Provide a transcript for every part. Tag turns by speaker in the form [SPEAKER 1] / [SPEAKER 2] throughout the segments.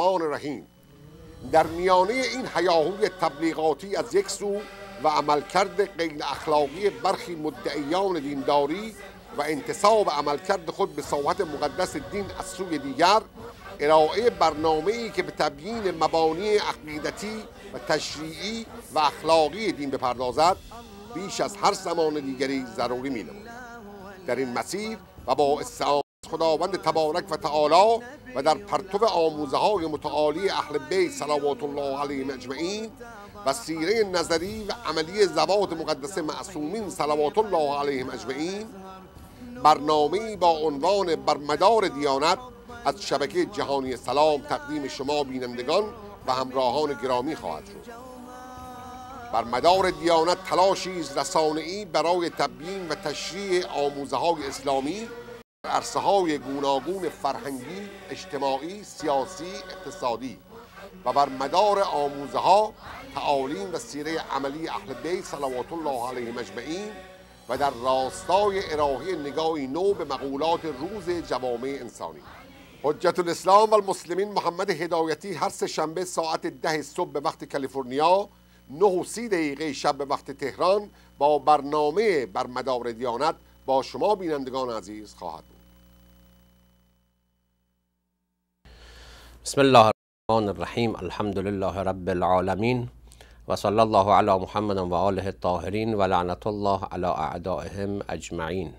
[SPEAKER 1] الرحمن رحیم در میانه این حیاهوی تبلیغاتی از یک سو و عملکرد غیر اخلاقی برخی مدعیان دینداری و انتصاب عملکرد خود به ساحت مقدس دین از سوی دیگر ارائه برنامه ای که به تبیین مبانی عقیدتی و تشریعی و اخلاقی دین بپردازد بیش از هر زمان دیگری ضروری می در این مسیر و با استعام خداوند تبارک و تعالی و در پرتو آموزه های متعالی اهل بیت صلوات الله علیهم اجمعین و سیره نظری و عملی زوات مقدس معصومین صلوات الله علیهم اجمعین برنامه با عنوان برمدار دیانت از شبکه جهانی سلام تقدیم شما بینندگان و همراهان گرامی خواهد شد بر مدار دیانت تلاشی رسانه‌ای برای تبیین و تشریح آموزه های اسلامی عرصه های گوناگون فرهنگی، اجتماعی، سیاسی، اقتصادی و بر مدار آموزه ها تعالیم و سیره عملی اهل بیت صلوات الله علیه مجمعین و در راستای ارائه نگاهی نو به مقولات روز جوامع انسانی حجت الاسلام و المسلمین محمد هدایتی هر سه شنبه ساعت ده صبح به وقت کالیفرنیا نه و دقیقه شب به وقت تهران با برنامه بر مدار دیانت با شما بینندگان عزیز خواهد بود
[SPEAKER 2] بسم الله الرحمن الرحیم الحمد لله رب العالمین و صلی الله علی محمد و آله الطاهرین و لعنت الله علی اعدائهم اجمعین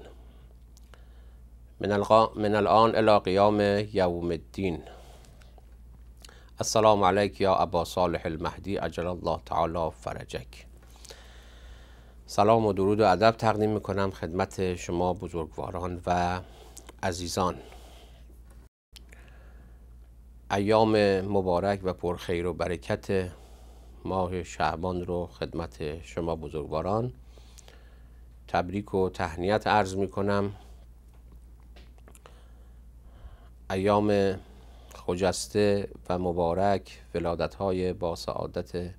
[SPEAKER 2] من, من الان الی قیام یوم الدین السلام علیک یا ابا صالح المهدی اجل الله تعالی فرجک سلام و درود و ادب تقدیم میکنم خدمت شما بزرگواران و عزیزان ایام مبارک و پرخیر و برکت ماه شعبان رو خدمت شما بزرگواران تبریک و تهنیت عرض می کنم ایام خجسته و مبارک ولادت های با سعادت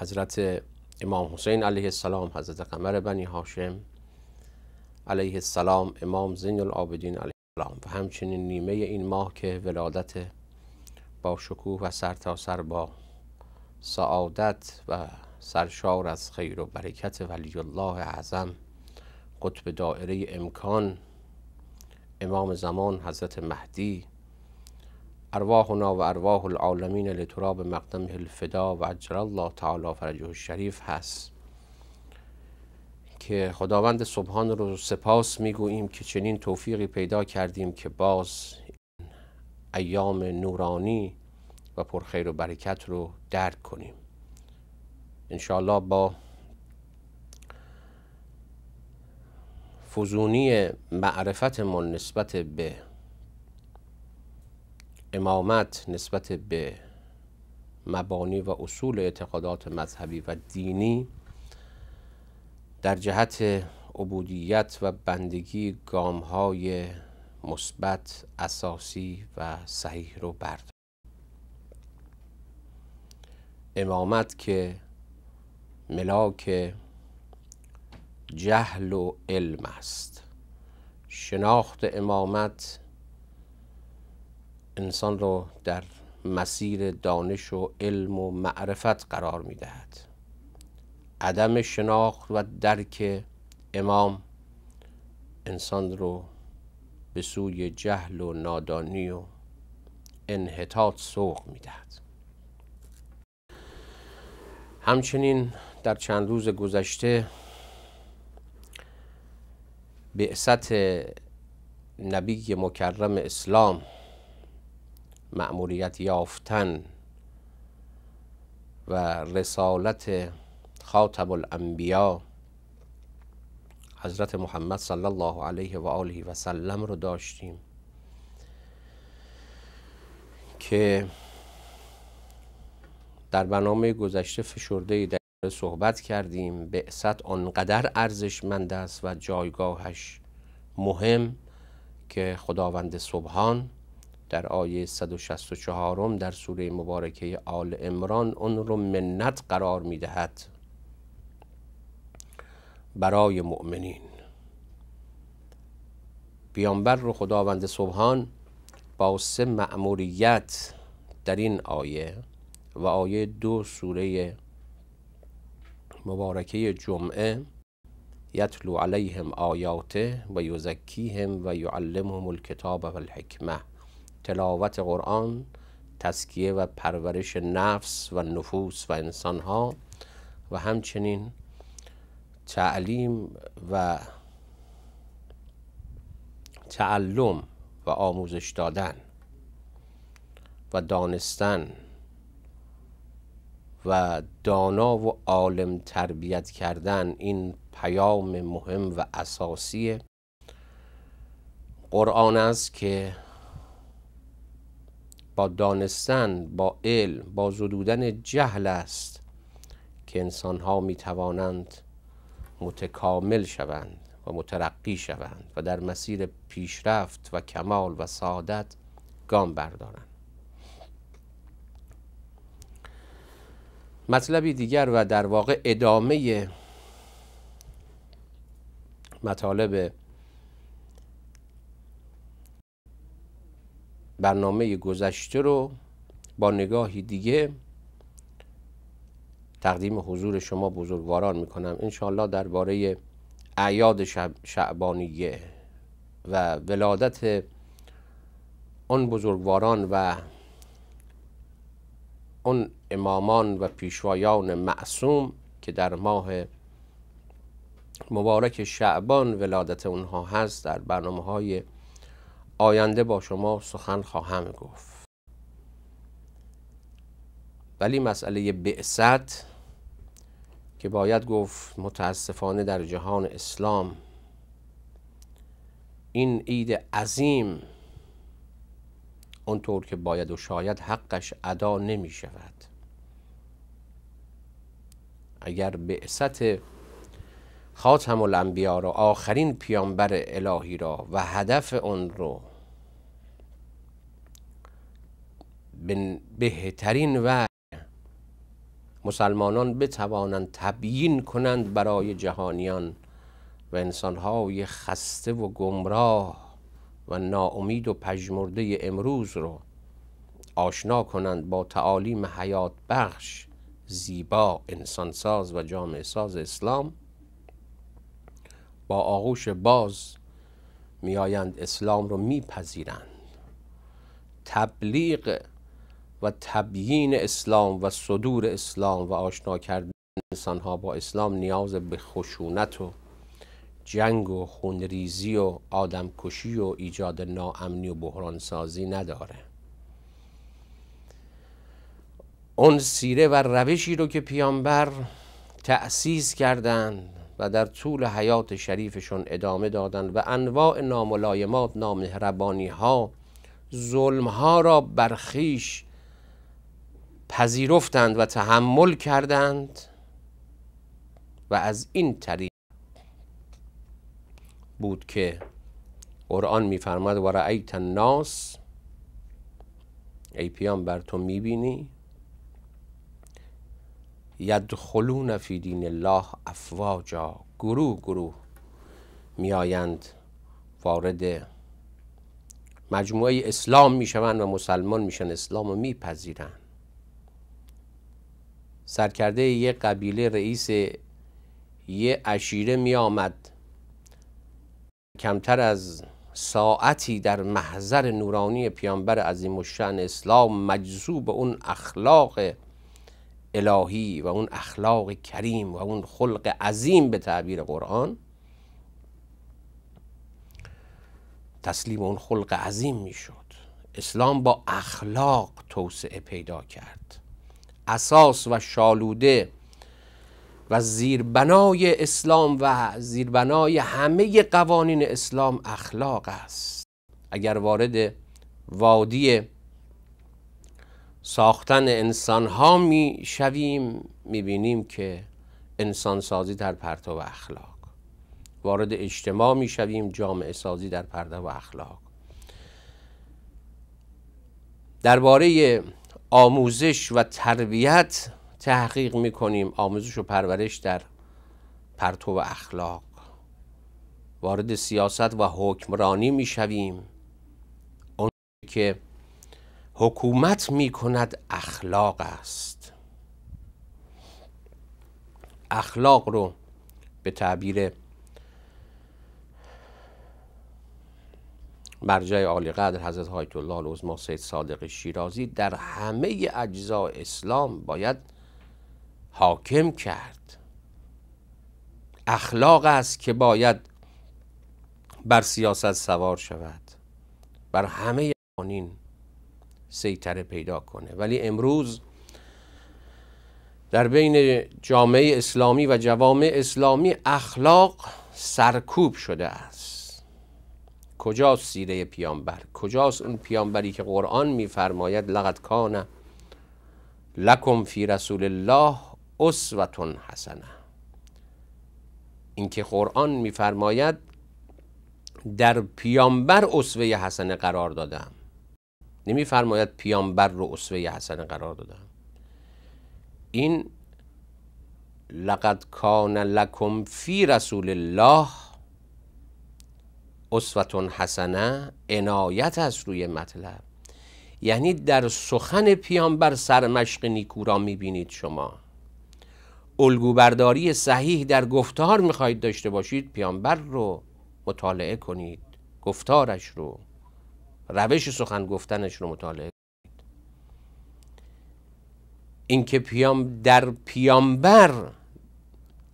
[SPEAKER 2] حضرت امام حسین علیه السلام حضرت قمر بنی هاشم علیه السلام امام زین العابدین و همچنین نیمه این ماه که ولادت با شکوه و سرتاسر سر با سعادت و سرشار از خیر و برکت ولی الله اعظم قطب دائره امکان امام زمان حضرت مهدی ارواحنا و ارواح العالمین لتراب مقدمه الفدا و اجر الله تعالی فرجه الشریف هست که خداوند سبحان رو سپاس میگوییم که چنین توفیقی پیدا کردیم که باز ایام نورانی و پرخیر و برکت رو درک کنیم انشاءالله با فزونی معرفتمان نسبت به امامت نسبت به مبانی و اصول اعتقادات مذهبی و دینی در جهت عبودیت و بندگی گام های مثبت اساسی و صحیح رو برد امامت که ملاک جهل و علم است شناخت امامت انسان رو در مسیر دانش و علم و معرفت قرار می دهد عدم شناخت و درک امام انسان رو به سوی جهل و نادانی و انحطاط سوق میدهد همچنین در چند روز گذشته به سطح نبی مکرم اسلام مأموریت یافتن و رسالت خاطب الانبیا حضرت محمد صلی الله علیه و آله و سلم رو داشتیم که در برنامه گذشته فشرده در صحبت کردیم به بعثت آنقدر ارزشمند است و جایگاهش مهم که خداوند سبحان در آیه 164 در سوره مبارکه آل امران اون رو منت قرار دهد. برای مؤمنین پیامبر رو خداوند سبحان با سه مأموریت در این آیه و آیه دو سوره مبارکه جمعه یتلو علیهم آیاته و یزکیهم و یعلمهم الکتاب و الحکمه تلاوت قرآن تسکیه و پرورش نفس و نفوس و انسانها و همچنین تعلیم و تعلم و آموزش دادن و دانستن و دانا و عالم تربیت کردن این پیام مهم و اساسی قرآن است که با دانستن با علم با زدودن جهل است که انسان ها می توانند متکامل شوند و مترقی شوند و در مسیر پیشرفت و کمال و سعادت گام بردارند مطلبی دیگر و در واقع ادامه مطالب برنامه گذشته رو با نگاهی دیگه تقدیم حضور شما بزرگواران میکنم انشاالله درباره اعیاد شعبانیه و ولادت اون بزرگواران و اون امامان و پیشوایان معصوم که در ماه مبارک شعبان ولادت اونها هست در برنامه های آینده با شما سخن خواهم گفت ولی مسئله بعثت که باید گفت متاسفانه در جهان اسلام این عید عظیم اونطور که باید و شاید حقش ادا نمی شود اگر بعثت خاتم الانبیا را آخرین پیامبر الهی را و هدف اون رو بهترین و مسلمانان بتوانند تبیین کنند برای جهانیان و انسانهای خسته و گمراه و ناامید و پژمرده امروز رو آشنا کنند با تعالیم حیات بخش زیبا انسانساز و جامعه ساز اسلام با آغوش باز میآیند اسلام رو میپذیرند تبلیغ و تبیین اسلام و صدور اسلام و آشنا کردن انسانها با اسلام نیاز به خشونت و جنگ و خونریزی و آدمکشی و ایجاد ناامنی و سازی نداره اون سیره و روشی رو که پیامبر تأسیس کردند و در طول حیات شریفشون ادامه دادند و انواع ناملایمات نامهربانی ها ظلم ها را برخیش پذیرفتند و تحمل کردند و از این طریق بود که قرآن میفرماد و رأیت الناس ای بر تو میبینی یدخلون فی دین الله افواجا گروه گروه میآیند وارد مجموعه اسلام میشوند و مسلمان میشن اسلام رو میپذیرند سرکرده یه قبیله رئیس یه اشیره می آمد کمتر از ساعتی در محضر نورانی پیامبر عظیم الشأن اسلام مجذوب اون اخلاق الهی و اون اخلاق کریم و اون خلق عظیم به تعبیر قرآن تسلیم اون خلق عظیم میشد اسلام با اخلاق توسعه پیدا کرد اساس و شالوده و زیربنای اسلام و زیربنای همه قوانین اسلام اخلاق است اگر وارد وادی ساختن انسان ها می شویم می بینیم که انسان سازی در پرتو و اخلاق وارد اجتماع می شویم جامعه سازی در پرده و اخلاق درباره آموزش و تربیت تحقیق کنیم آموزش و پرورش در پرتو و اخلاق وارد سیاست و حکمرانی میشویم اون که حکومت میکند اخلاق است اخلاق رو به تعبیر مرجع عالی قدر حضرت آیت الله العظما سید صادق شیرازی در همه اجزا اسلام باید حاکم کرد اخلاق است که باید بر سیاست سوار شود بر همه قوانین سیطره پیدا کنه ولی امروز در بین جامعه اسلامی و جوامع اسلامی اخلاق سرکوب شده است کجاست سیره پیامبر کجاست اون پیامبری که قرآن میفرماید لقد کان لکم فی رسول الله اسوتون حسنه اینکه قرآن میفرماید در پیامبر اسوه حسنه قرار دادم نمیفرماید پیامبر رو اسوه حسنه قرار دادم این لقد کان لکم فی رسول الله اسوتون حسنه عنایت است روی مطلب یعنی در سخن پیامبر سرمشق نیکو را میبینید شما الگوبرداری صحیح در گفتار میخواهید داشته باشید پیامبر رو مطالعه کنید گفتارش رو روش سخن گفتنش رو مطالعه کنید اینکه پیام در پیامبر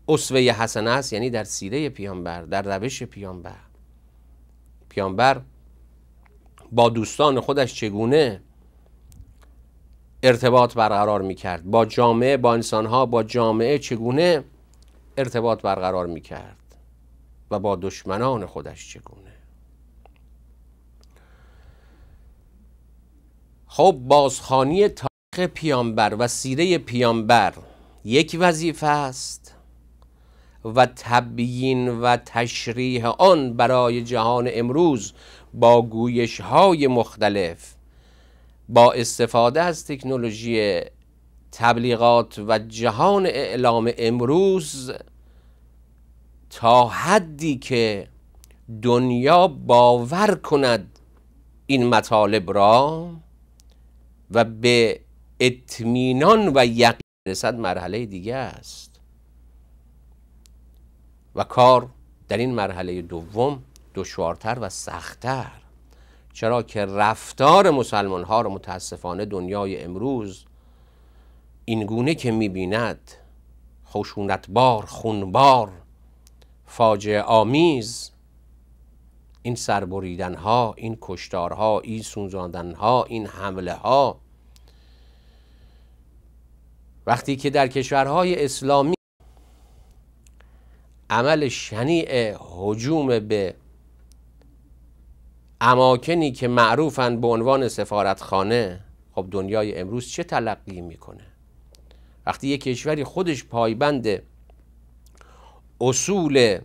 [SPEAKER 2] اسوه حسنه است یعنی در سیره پیامبر در روش پیامبر پیامبر با دوستان خودش چگونه ارتباط برقرار کرد با جامعه با انسانها با جامعه چگونه ارتباط برقرار کرد و با دشمنان خودش چگونه خب بازخانی تاریخ پیامبر و سیره پیامبر یک وظیفه است و تبیین و تشریح آن برای جهان امروز با گویش های مختلف با استفاده از تکنولوژی تبلیغات و جهان اعلام امروز تا حدی که دنیا باور کند این مطالب را و به اطمینان و یقین رسد مرحله دیگه است و کار در این مرحله دوم دشوارتر و سختتر چرا که رفتار مسلمان ها را متاسفانه دنیای امروز اینگونه که میبیند خشونتبار خونبار فاجعه آمیز این سربریدن ها این کشتارها این سونزاندن ها این حمله ها وقتی که در کشورهای اسلامی عمل شنیع حجوم به اماکنی که معروفن به عنوان سفارتخانه خب دنیای امروز چه تلقی میکنه وقتی یک کشوری خودش پایبند اصول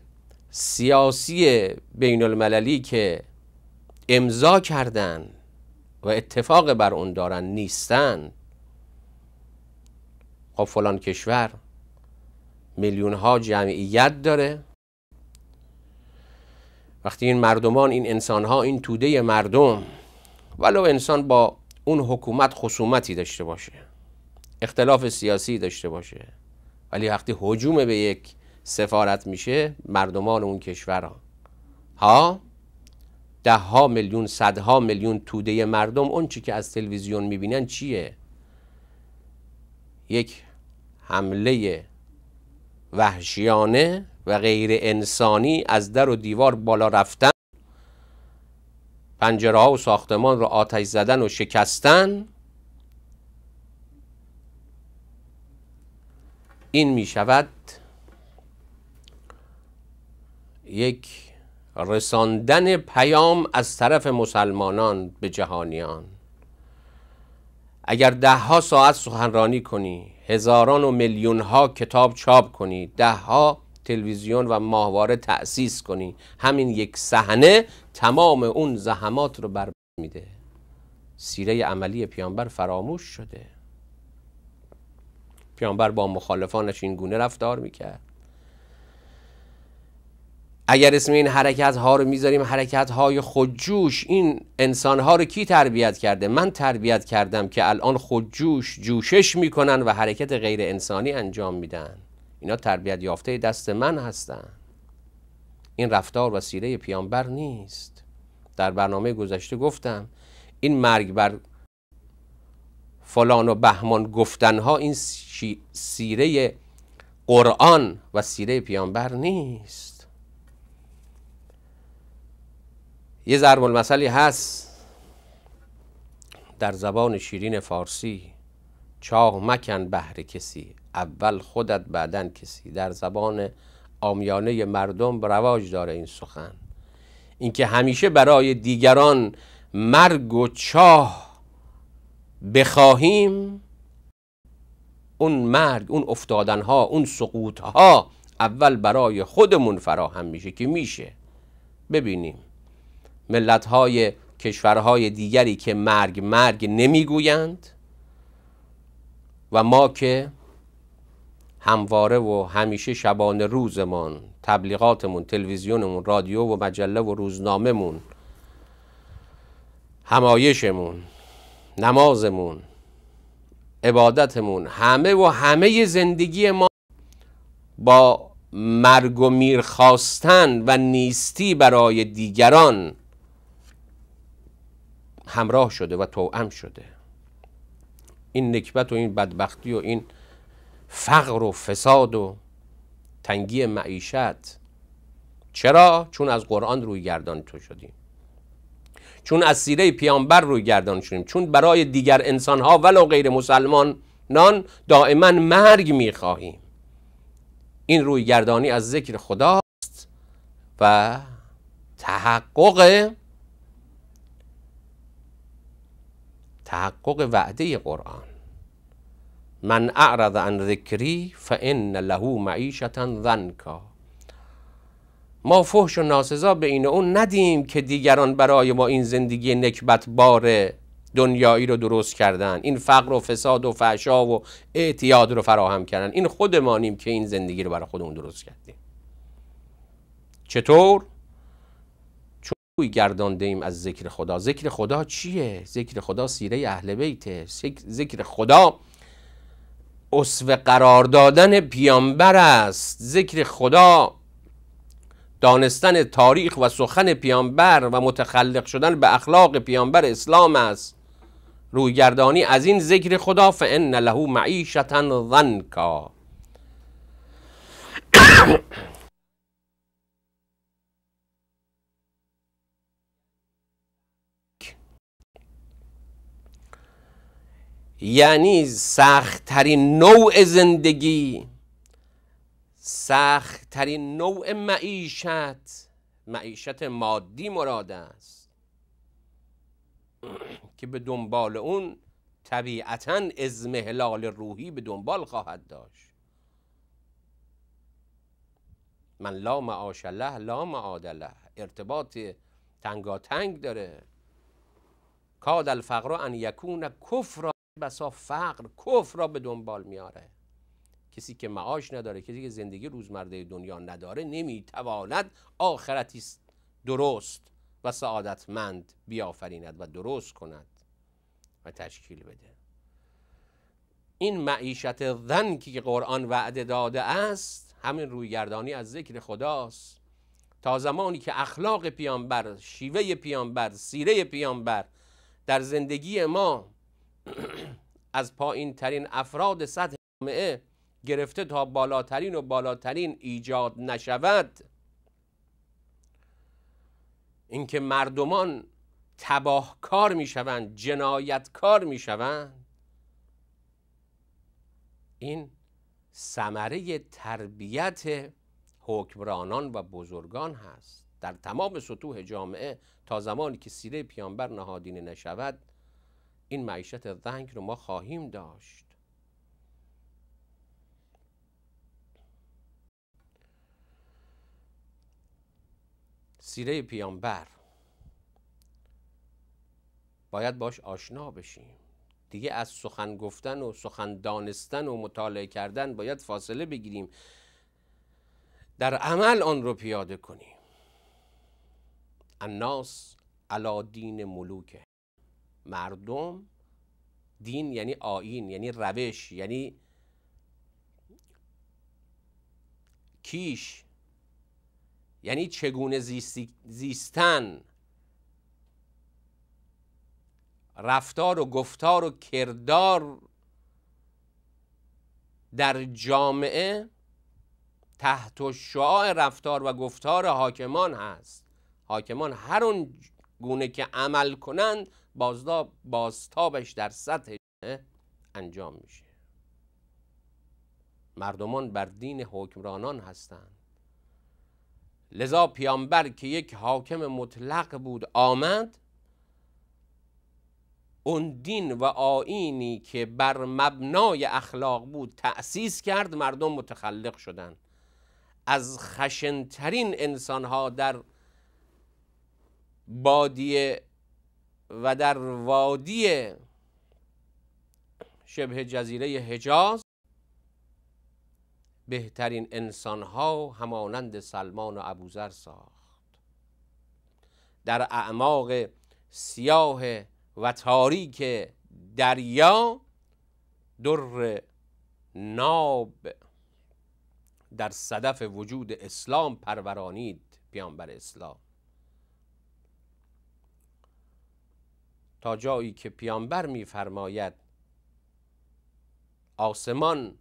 [SPEAKER 2] سیاسی بین المللی که امضا کردن و اتفاق بر اون دارن نیستن خب فلان کشور میلیون ها جمعیت داره وقتی این مردمان این انسان ها این توده مردم ولو انسان با اون حکومت خصومتی داشته باشه اختلاف سیاسی داشته باشه ولی وقتی حجوم به یک سفارت میشه مردمان اون کشور ها ها ده ها میلیون صدها میلیون توده مردم اون چی که از تلویزیون میبینن چیه یک حمله وحشیانه و غیر انسانی از در و دیوار بالا رفتن پنجره و ساختمان را آتش زدن و شکستن این می شود یک رساندن پیام از طرف مسلمانان به جهانیان اگر ده ها ساعت سخنرانی کنی هزاران و میلیون ها کتاب چاپ کنی ده ها تلویزیون و ماهواره تأسیس کنی همین یک صحنه تمام اون زحمات رو بر میده سیره عملی پیامبر فراموش شده پیامبر با مخالفانش این گونه رفتار میکرد اگر اسم این حرکت ها رو میذاریم حرکت های خودجوش این انسان ها رو کی تربیت کرده من تربیت کردم که الان خودجوش جوشش میکنن و حرکت غیر انسانی انجام میدن اینا تربیت یافته دست من هستن این رفتار و سیره پیامبر نیست در برنامه گذشته گفتم این مرگ بر فلان و بهمان گفتن ها این سیره قرآن و سیره پیامبر نیست یه ضرب المثلی هست در زبان شیرین فارسی چاه مکن بهر کسی اول خودت بعدن کسی در زبان آمیانه مردم رواج داره این سخن اینکه همیشه برای دیگران مرگ و چاه بخواهیم اون مرگ اون افتادن ها اون سقوط ها اول برای خودمون فراهم میشه که میشه ببینیم ملتهای کشورهای دیگری که مرگ مرگ نمیگویند و ما که همواره و همیشه شبانه روزمان تبلیغاتمون تلویزیونمون رادیو و مجله و روزنامهمون همایشمون نمازمون عبادتمون همه و همه زندگی ما با مرگ و میر خواستن و نیستی برای دیگران همراه شده و توأم شده این نکبت و این بدبختی و این فقر و فساد و تنگی معیشت چرا؟ چون از قرآن روی گردان تو شدیم چون از سیره پیامبر روی گردان شدیم چون برای دیگر ها ولو غیر مسلمان نان دائما مرگ میخواهیم این روی گردانی از ذکر خداست و تحقق تحقق وعده قرآن من اعرض عن ذکری فان له معیشتا ذنکا ما فحش و ناسزا به این اون ندیم که دیگران برای ما این زندگی نکبت بار دنیایی رو درست کردن این فقر و فساد و فحشا و اعتیاد رو فراهم کردن این خودمانیم که این زندگی رو برای خودمون درست کردیم چطور روی گردانده ایم از ذکر خدا ذکر خدا چیه؟ ذکر خدا سیره اهل بیته ذکر خدا اصف قرار دادن پیامبر است ذکر خدا دانستن تاریخ و سخن پیامبر و متخلق شدن به اخلاق پیامبر اسلام است گردانی از این ذکر خدا فان له معیشتا ظنکا یعنی سختترین نوع زندگی سختترین نوع معیشت معیشت مادی مراد است که به دنبال اون طبیعتا ازمهلال روحی به دنبال خواهد داشت من لا معاش الله لا معادله ارتباط تنگاتنگ داره کاد الفقر ان یکون کفر بسا فقر کفر را به دنبال میاره کسی که معاش نداره کسی که زندگی روزمره دنیا نداره نمیتواند آخرتی درست و سعادتمند بیافریند و درست کند و تشکیل بده این معیشت ذن که قرآن وعده داده است همین رویگردانی از ذکر خداست تا زمانی که اخلاق پیامبر شیوه پیامبر سیره پیامبر در زندگی ما از پایین ترین افراد سطح جامعه گرفته تا بالاترین و بالاترین ایجاد نشود اینکه مردمان تباهکار میشوند جنایتکار میشوند این ثمره تربیت حکمرانان و بزرگان هست در تمام سطوح جامعه تا زمانی که سیره پیانبر نهادینه نشود این معیشت زنگ رو ما خواهیم داشت سیره پیامبر باید باش آشنا بشیم دیگه از سخن گفتن و سخن دانستن و مطالعه کردن باید فاصله بگیریم در عمل آن رو پیاده کنیم الناس علا دین ملوکه مردم دین یعنی آین یعنی روش یعنی کیش یعنی چگونه زیستن رفتار و گفتار و کردار در جامعه تحت شعاع رفتار و گفتار حاکمان هست حاکمان هر اون گونه که عمل کنند بازتابش در سطح انجام میشه مردمان بر دین حکمرانان هستند لذا پیامبر که یک حاکم مطلق بود آمد اون دین و آینی که بر مبنای اخلاق بود تأسیس کرد مردم متخلق شدند از خشنترین انسانها در بادیه و در وادی شبه جزیره حجاز بهترین انسانها همانند سلمان و ابوذر ساخت در اعماق سیاه و تاریک دریا در ناب در صدف وجود اسلام پرورانید پیامبر اسلام تا جایی که پیامبر میفرماید آسمان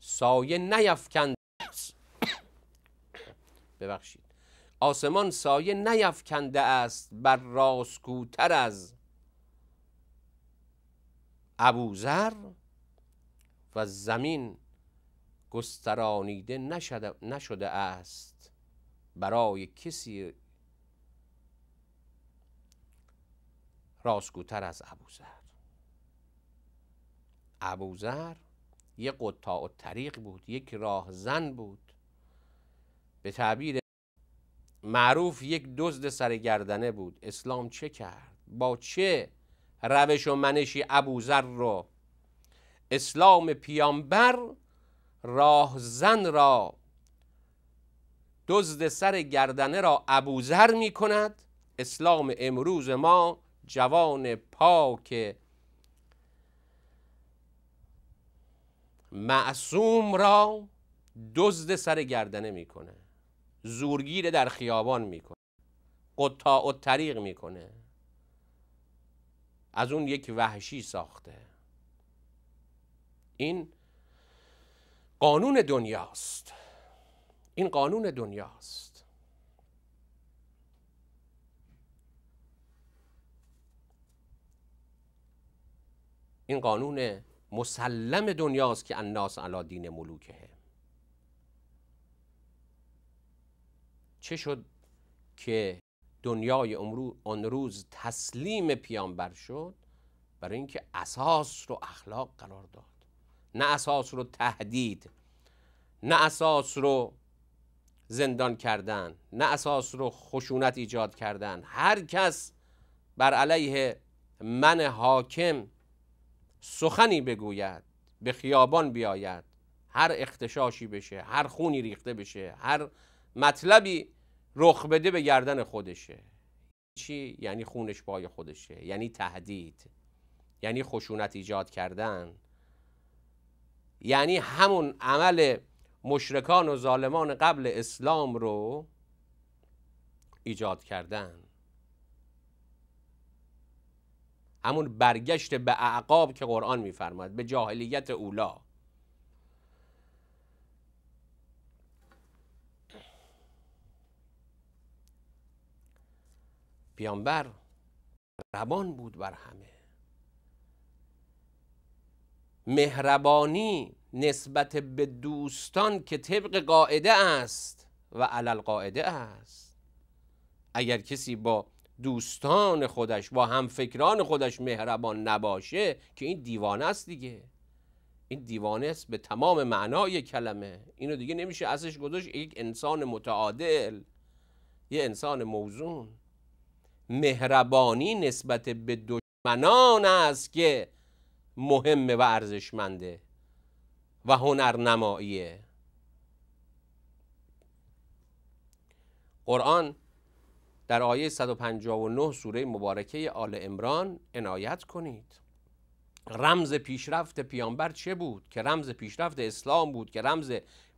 [SPEAKER 2] سایه نیفکند ببخشید آسمان سایه نیفکنده است بر راسکوتر از ابوذر و زمین گسترانیده نشده, نشده است برای کسی راستگوتر از ابوذر ابوذر یک قطاع و طریق بود یک راهزن بود به تعبیر معروف یک دزد سرگردنه بود اسلام چه کرد با چه روش و منشی ابوذر رو اسلام پیامبر راهزن را دزد سر گردنه را ابوذر می کند اسلام امروز ما جوان پاک معصوم را دزد سر گردنه میکنه زورگیر در خیابان میکنه قطاع و طریق میکنه از اون یک وحشی ساخته این قانون دنیاست این قانون دنیاست این قانون مسلم دنیاست که الناس علا دین ملوکه چه شد که دنیای آن روز تسلیم پیامبر شد برای اینکه اساس رو اخلاق قرار داد نه اساس رو تهدید نه اساس رو زندان کردن نه اساس رو خشونت ایجاد کردن هر کس بر علیه من حاکم سخنی بگوید به خیابان بیاید هر اختشاشی بشه هر خونی ریخته بشه هر مطلبی رخ بده به گردن خودشه چی یعنی خونش پای خودشه یعنی تهدید یعنی خشونت ایجاد کردن یعنی همون عمل مشرکان و ظالمان قبل اسلام رو ایجاد کردن همون برگشت به اعقاب که قرآن میفرماد به جاهلیت اولا پیامبر مهربان بود بر همه مهربانی نسبت به دوستان که طبق قاعده است و علل قاعده است اگر کسی با دوستان خودش با همفکران خودش مهربان نباشه که این دیوانه است دیگه این دیوانه است به تمام معنای کلمه اینو دیگه نمیشه ازش گذاشت یک انسان متعادل یه انسان موزون مهربانی نسبت به دشمنان است که مهمه و ارزشمنده و هنرنماییه قرآن در آیه 159 سوره مبارکه آل امران عنایت کنید رمز پیشرفت پیامبر چه بود که رمز پیشرفت اسلام بود که رمز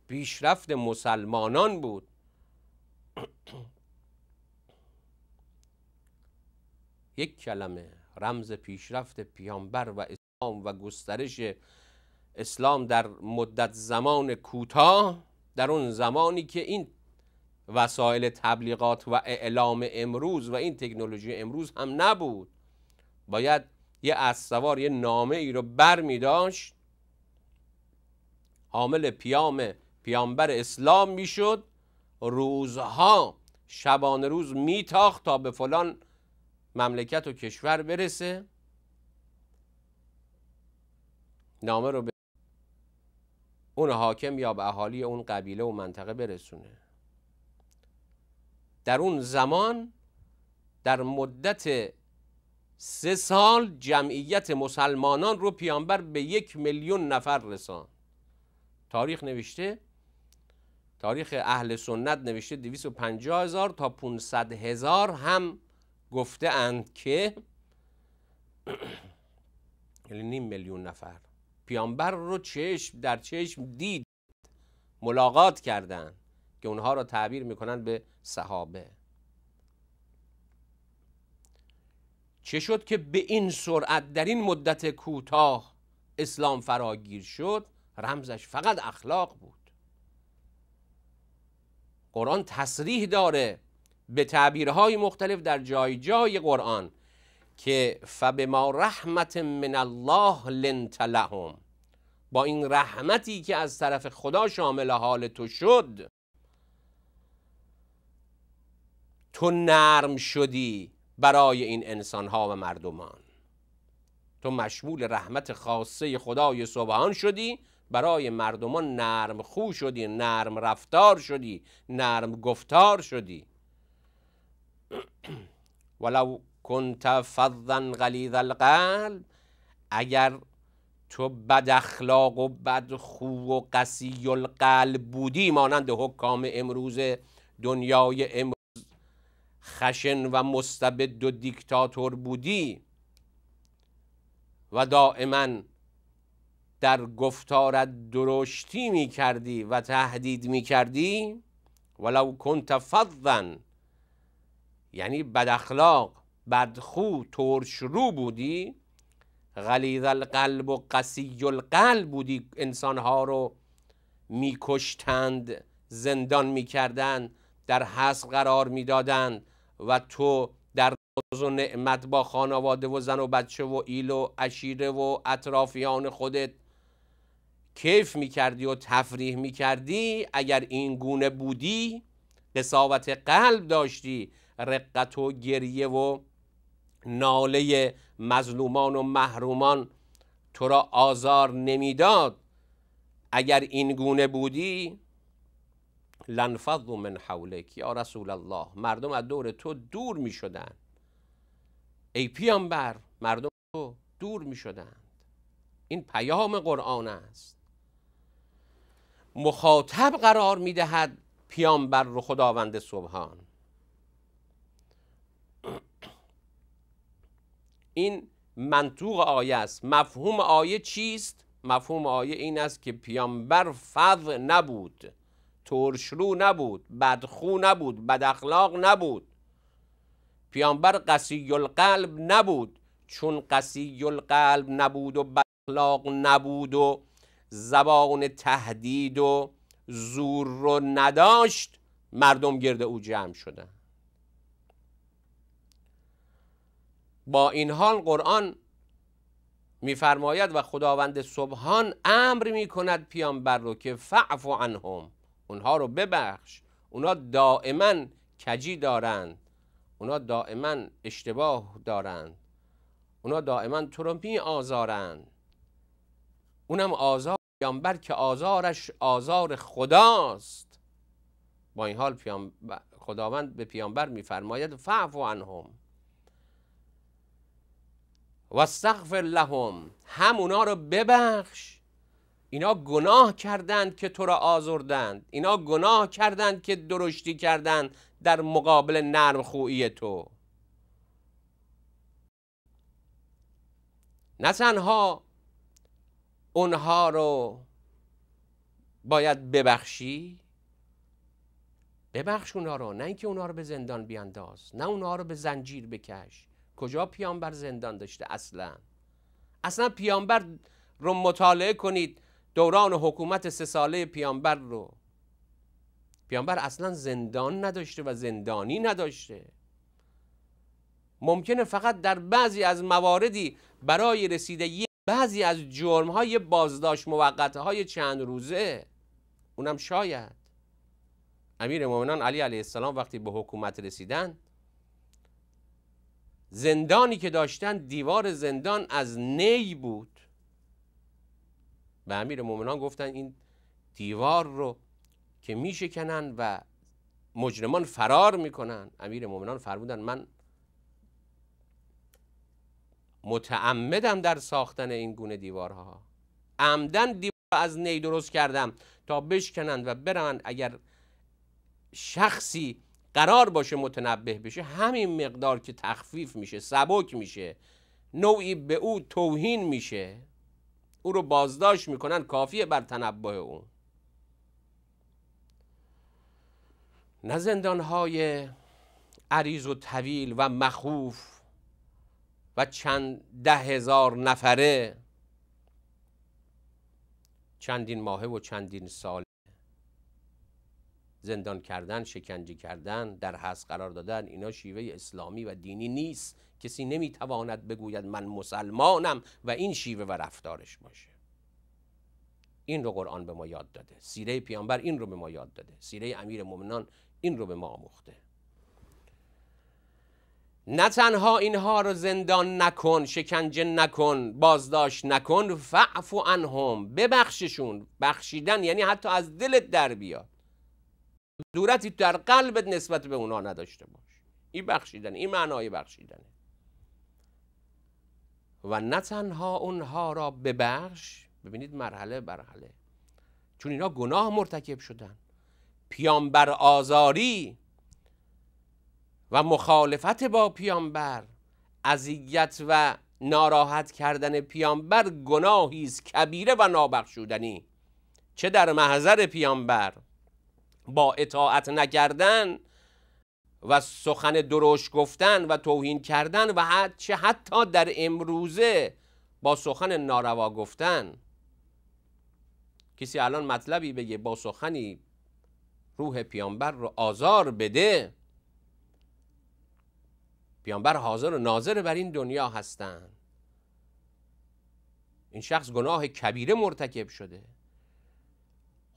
[SPEAKER 2] پیشرفت مسلمانان بود یک کلمه رمز پیشرفت پیامبر و اسلام و گسترش اسلام در مدت زمان کوتاه در اون زمانی که این وسایل تبلیغات و اعلام امروز و این تکنولوژی امروز هم نبود باید یه اسوار یه نامه ای رو بر می داشت حامل پیام پیامبر اسلام میشد روزها شبان روز میتاخت تا به فلان مملکت و کشور برسه نامه رو به اون حاکم یا به اهالی اون قبیله و منطقه برسونه در اون زمان در مدت سه سال جمعیت مسلمانان رو پیامبر به یک میلیون نفر رسان تاریخ نوشته تاریخ اهل سنت نوشته 250 هزار تا 500 هزار هم گفته اند که یعنی نیم میلیون نفر پیامبر رو چشم در چشم دید ملاقات کردند که اونها را تعبیر میکنند به صحابه چه شد که به این سرعت در این مدت کوتاه اسلام فراگیر شد رمزش فقط اخلاق بود قرآن تصریح داره به تعبیرهای مختلف در جای جای قرآن که فبما رحمت من الله لنت لهم با این رحمتی که از طرف خدا شامل حال تو شد تو نرم شدی برای این انسانها و مردمان تو مشمول رحمت خاصه خدای سبحان شدی برای مردمان نرم خو شدی نرم رفتار شدی نرم گفتار شدی ولو کنت فضن غلیظ القلب اگر تو بد اخلاق و بد خو و قسی القلب بودی مانند حکام امروز دنیای امروز خشن و مستبد و دیکتاتور بودی و دائما در گفتارت درشتی می کردی و تهدید می کردی ولو کنت فضا یعنی بد اخلاق بدخو ترش رو بودی غلیظ القلب و قسی القلب بودی انسانها رو میکشتند زندان میکردند در حس قرار میدادند و تو در ناز و نعمت با خانواده و زن و بچه و ایل و عشیره و اطرافیان خودت کیف کردی و تفریح کردی اگر این گونه بودی قصاوت قلب داشتی رقت و گریه و ناله مظلومان و محرومان تو را آزار نمیداد اگر این گونه بودی لنفض من حولک یا رسول الله مردم از دور تو دور می شدن ای پیامبر مردم تو دور می این پیام قرآن است مخاطب قرار می دهد پیامبر رو خداوند سبحان این منطوق آیه است مفهوم آیه چیست؟ مفهوم آیه این است که پیامبر فضل نبود ترشرو نبود بدخو نبود بداخلاق نبود پیامبر قصی القلب نبود چون قسی القلب نبود و بداخلاق نبود و زبان تهدید و زور رو نداشت مردم گرد او جمع شدن با این حال قرآن میفرماید و خداوند سبحان امر میکند پیامبر رو که فعف عنهم اونها رو ببخش اونا دائما کجی دارند اونا دائما اشتباه دارند اونا دائما تو رو آزارند اونم آزار پیامبر که آزارش آزار خداست با این حال خداوند به پیامبر میفرماید فعف عنهم و استغفر لهم هم اونا رو ببخش اینا گناه کردند که تو را آزردند اینا گناه کردند که درشتی کردند در مقابل نرم خویی تو نه تنها اونها رو باید ببخشی ببخش اونها رو نه اینکه اونها رو به زندان بیانداز نه اونها رو به زنجیر بکش کجا پیامبر زندان داشته اصلا اصلا پیامبر رو مطالعه کنید دوران حکومت سه ساله پیامبر رو پیامبر اصلا زندان نداشته و زندانی نداشته ممکنه فقط در بعضی از مواردی برای رسیدگی بعضی از جرمهای بازداشت های چند روزه اونم شاید امیر مومنان علی علیه السلام وقتی به حکومت رسیدن زندانی که داشتن دیوار زندان از نی بود به امیر مومنان گفتن این دیوار رو که میشکنن و مجرمان فرار میکنن امیر مؤمنان فرمودن من متعمدم در ساختن این گونه دیوارها عمدن دیوار از نی درست کردم تا بشکنند و برن اگر شخصی قرار باشه متنبه بشه همین مقدار که تخفیف میشه سبک میشه نوعی به او توهین میشه او رو بازداشت میکنن کافیه بر تنبه اون نه های عریض و طویل و مخوف و چند ده هزار نفره چندین ماهه و چندین سال زندان کردن شکنجه کردن در حس قرار دادن اینا شیوه اسلامی و دینی نیست کسی نمیتواند بگوید من مسلمانم و این شیوه و رفتارش باشه این رو قرآن به ما یاد داده سیره پیامبر این رو به ما یاد داده سیره امیر مؤمنان این رو به ما آموخته نه تنها اینها رو زندان نکن شکنجه نکن بازداشت نکن فعفو عنهم ببخششون بخشیدن یعنی حتی از دلت در بیاد دورتی در قلبت نسبت به اونا نداشته باش این بخشیدن این معنای بخشیدنه و نه تنها اونها را ببخش ببینید مرحله مرحله چون اینا گناه مرتکب شدن پیامبر آزاری و مخالفت با پیامبر اذیت و ناراحت کردن پیامبر گناهی است کبیره و نابخشودنی چه در محضر پیامبر با اطاعت نکردن و سخن درشت گفتن و توهین کردن و چه حتی در امروزه با سخن ناروا گفتن کسی الان مطلبی بگه با سخنی روح پیامبر رو آزار بده پیامبر حاضر و ناظر بر این دنیا هستند این شخص گناه کبیره مرتکب شده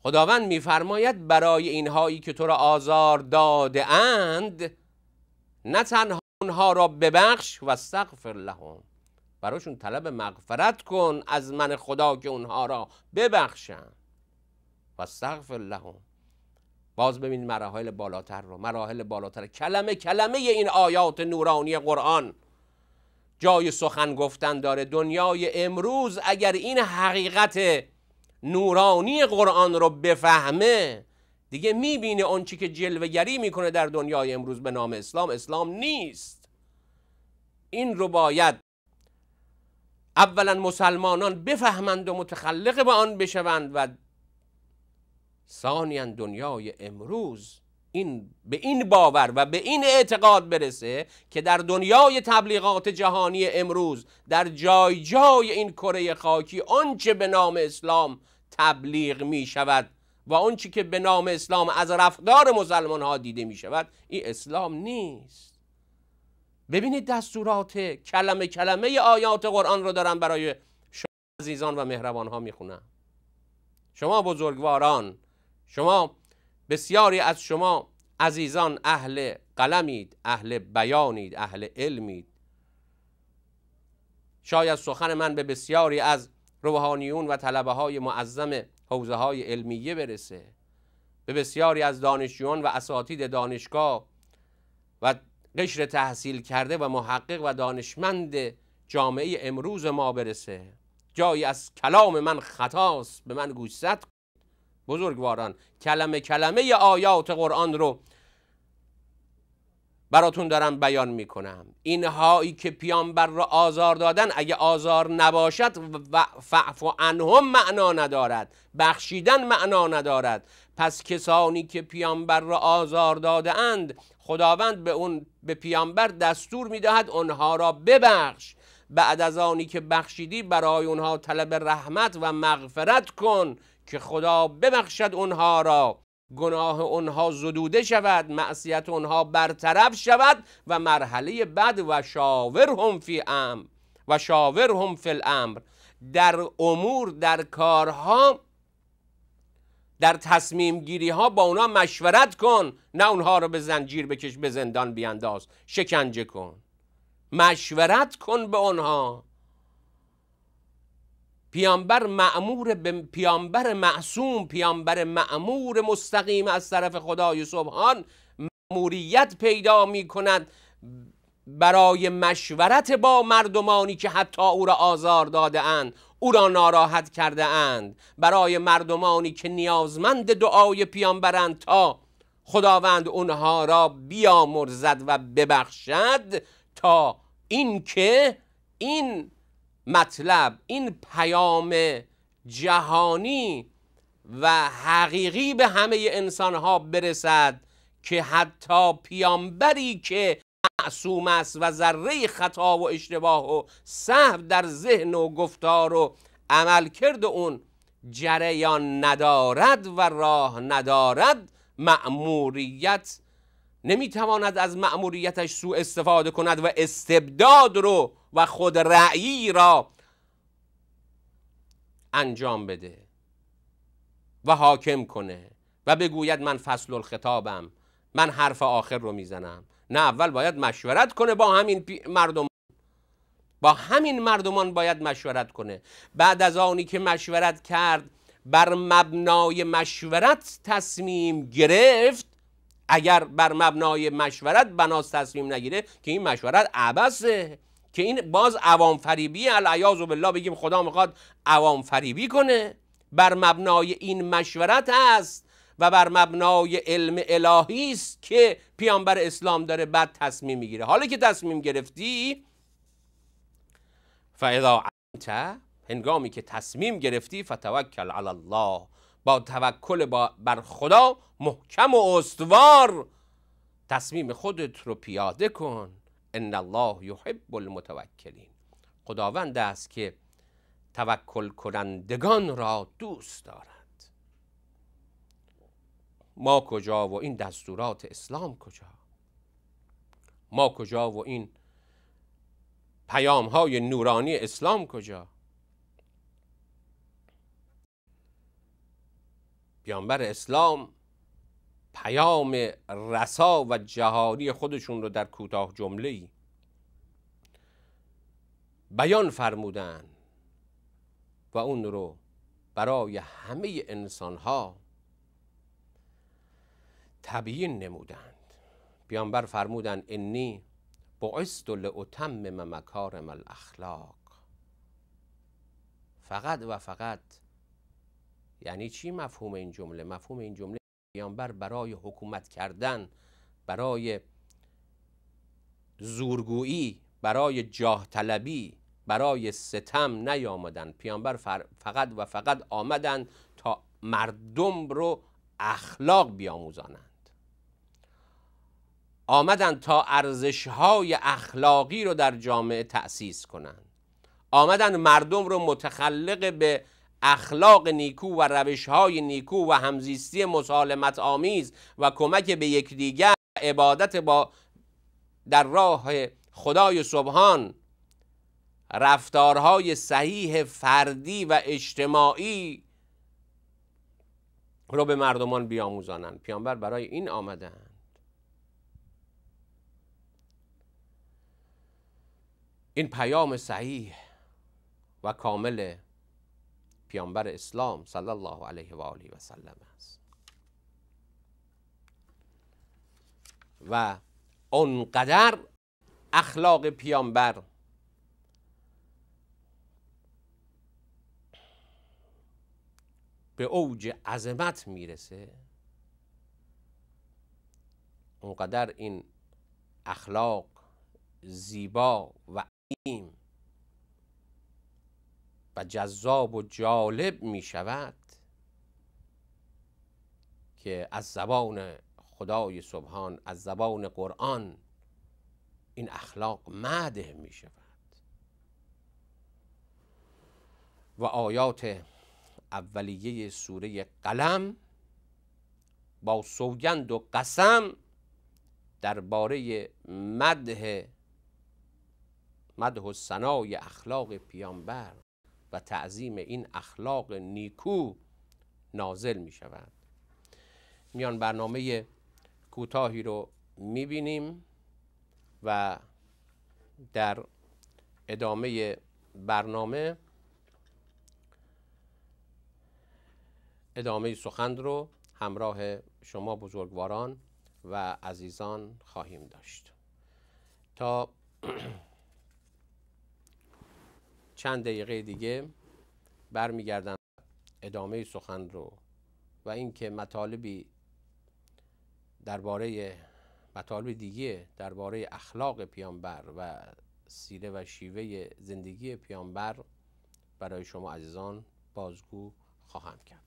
[SPEAKER 2] خداوند میفرماید برای اینهایی که تو را آزار داده اند نه تنها اونها را ببخش و استغفر لهم براشون طلب مغفرت کن از من خدا که اونها را ببخشم و استغفر لهم باز ببین مراحل بالاتر رو مراحل بالاتر کلمه کلمه این آیات نورانی قرآن جای سخن گفتن داره دنیای امروز اگر این حقیقت نورانی قرآن رو بفهمه دیگه میبینه اون چی که جلوگری میکنه در دنیای امروز به نام اسلام اسلام نیست این رو باید اولا مسلمانان بفهمند و متخلق به آن بشوند و ثانیا دنیای امروز این به این باور و به این اعتقاد برسه که در دنیای تبلیغات جهانی امروز در جای جای این کره خاکی آنچه به نام اسلام تبلیغ می شود و اون که به نام اسلام از رفتار مسلمان ها دیده می شود این اسلام نیست ببینید دستورات کلمه کلمه آیات قرآن رو دارم برای شما عزیزان و مهربان ها می خونم. شما بزرگواران شما بسیاری از شما عزیزان اهل قلمید اهل بیانید اهل علمید شاید سخن من به بسیاری از روحانیون و طلبه های معظم حوزه های علمیه برسه به بسیاری از دانشجویان و اساتید دانشگاه و قشر تحصیل کرده و محقق و دانشمند جامعه امروز ما برسه جایی از کلام من خطاست به من گوشزد بزرگواران کلمه کلمه آیات قرآن رو براتون دارم بیان میکنم اینهایی که پیامبر را آزار دادن اگه آزار نباشد و فعف و انهم معنا ندارد بخشیدن معنا ندارد پس کسانی که پیامبر را آزار داده اند خداوند به اون به پیامبر دستور میدهد آنها را ببخش بعد از آنی که بخشیدی برای اونها طلب رحمت و مغفرت کن که خدا ببخشد اونها را گناه آنها زدوده شود معصیت آنها برطرف شود و مرحله بعد و شاورهم فی امر و هم فی الامر در امور در کارها در تصمیم گیری ها با اونها مشورت کن نه اونها رو به زنجیر بکش به زندان بیانداز شکنجه کن مشورت کن به آنها پیامبر معمور به پیامبر معصوم پیامبر معمور مستقیم از طرف خدای سبحان معموریت پیدا می کند برای مشورت با مردمانی که حتی او را آزار داده اند او را ناراحت کرده اند برای مردمانی که نیازمند دعای پیامبرند تا خداوند اونها را بیامرزد و ببخشد تا اینکه این مطلب این پیام جهانی و حقیقی به همه انسانها برسد که حتی پیامبری که معصوم است و ذره خطا و اشتباه و صحب در ذهن و گفتار و عمل کرد اون جریان ندارد و راه ندارد مأموریت نمیتواند از مأموریتش سوء استفاده کند و استبداد رو و خود رأیی را انجام بده و حاکم کنه و بگوید من فصل الخطابم من حرف آخر رو میزنم نه اول باید مشورت کنه با همین مردم با همین مردمان باید مشورت کنه بعد از آنی که مشورت کرد بر مبنای مشورت تصمیم گرفت اگر بر مبنای مشورت بناس تصمیم نگیره که این مشورت عبسه که این باز عوام فریبی و بالله بگیم خدا میخواد عوام فریبی کنه بر مبنای این مشورت است و بر مبنای علم الهی است که پیامبر اسلام داره بعد تصمیم میگیره حالا که تصمیم گرفتی فاذا انت هنگامی که تصمیم گرفتی فتوکل علی الله با توکل با بر خدا محکم و استوار تصمیم خودت رو پیاده کن ان الله یحب المتوکلین خداوند است که توکل کنندگان را دوست دارد ما کجا و این دستورات اسلام کجا ما کجا و این پیام های نورانی اسلام کجا پیامبر اسلام پیام رسا و جهانی خودشون رو در کوتاه جمله ای بیان فرمودن و اون رو برای همه انسان ها تبیین نمودند پیامبر فرمودند انی بعثت لاتمم مکارم الاخلاق فقط و فقط یعنی چی مفهوم این جمله مفهوم این جمله پیامبر برای حکومت کردن برای زورگویی برای جاه طلبی برای ستم نیامدن پیامبر فقط و فقط آمدن تا مردم رو اخلاق بیاموزانند آمدن تا ارزشهای اخلاقی رو در جامعه تأسیس کنند آمدن مردم رو متخلق به اخلاق نیکو و روش های نیکو و همزیستی مسالمت آمیز و کمک به یکدیگر عبادت با در راه خدای سبحان رفتارهای صحیح فردی و اجتماعی رو به مردمان بیاموزانند پیامبر برای این آمدند این پیام صحیح و کامله پیامبر اسلام صلی الله علیه و آله و سلم است و اونقدر اخلاق پیامبر به اوج عظمت میرسه اونقدر این اخلاق زیبا و عیم و جذاب و جالب می شود که از زبان خدای سبحان از زبان قرآن این اخلاق مده می شود و آیات اولیه سوره قلم با سوگند و قسم درباره مده مده و سنای اخلاق پیامبر و تعظیم این اخلاق نیکو نازل می شوند میان برنامه کوتاهی رو می بینیم و در ادامه برنامه ادامه سخن رو همراه شما بزرگواران و عزیزان خواهیم داشت تا چند دقیقه دیگه برمیگردم ادامه سخن رو و اینکه مطالبی درباره مطالب دیگه درباره اخلاق پیامبر و سیره و شیوه زندگی پیامبر برای شما عزیزان بازگو خواهم کرد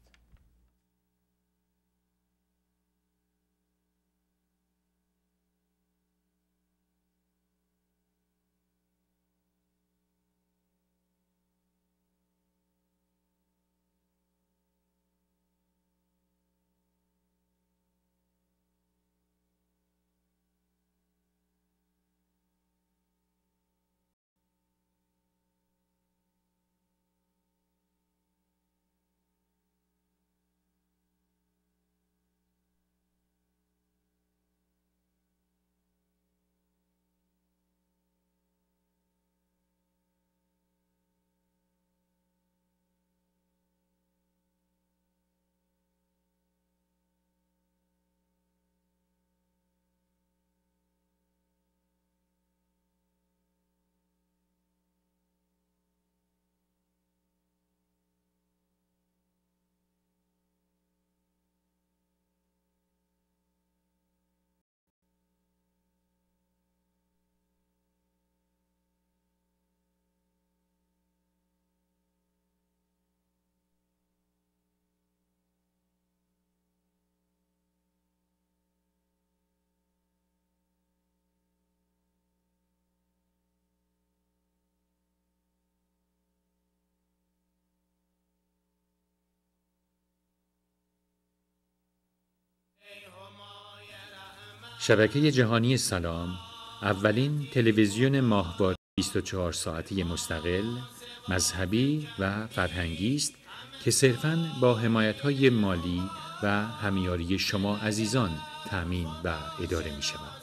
[SPEAKER 2] شبکه جهانی سلام اولین تلویزیون ماهواره 24 ساعتی مستقل مذهبی و فرهنگی است که صرفا با حمایت مالی و همیاری شما عزیزان تأمین و اداره می شود.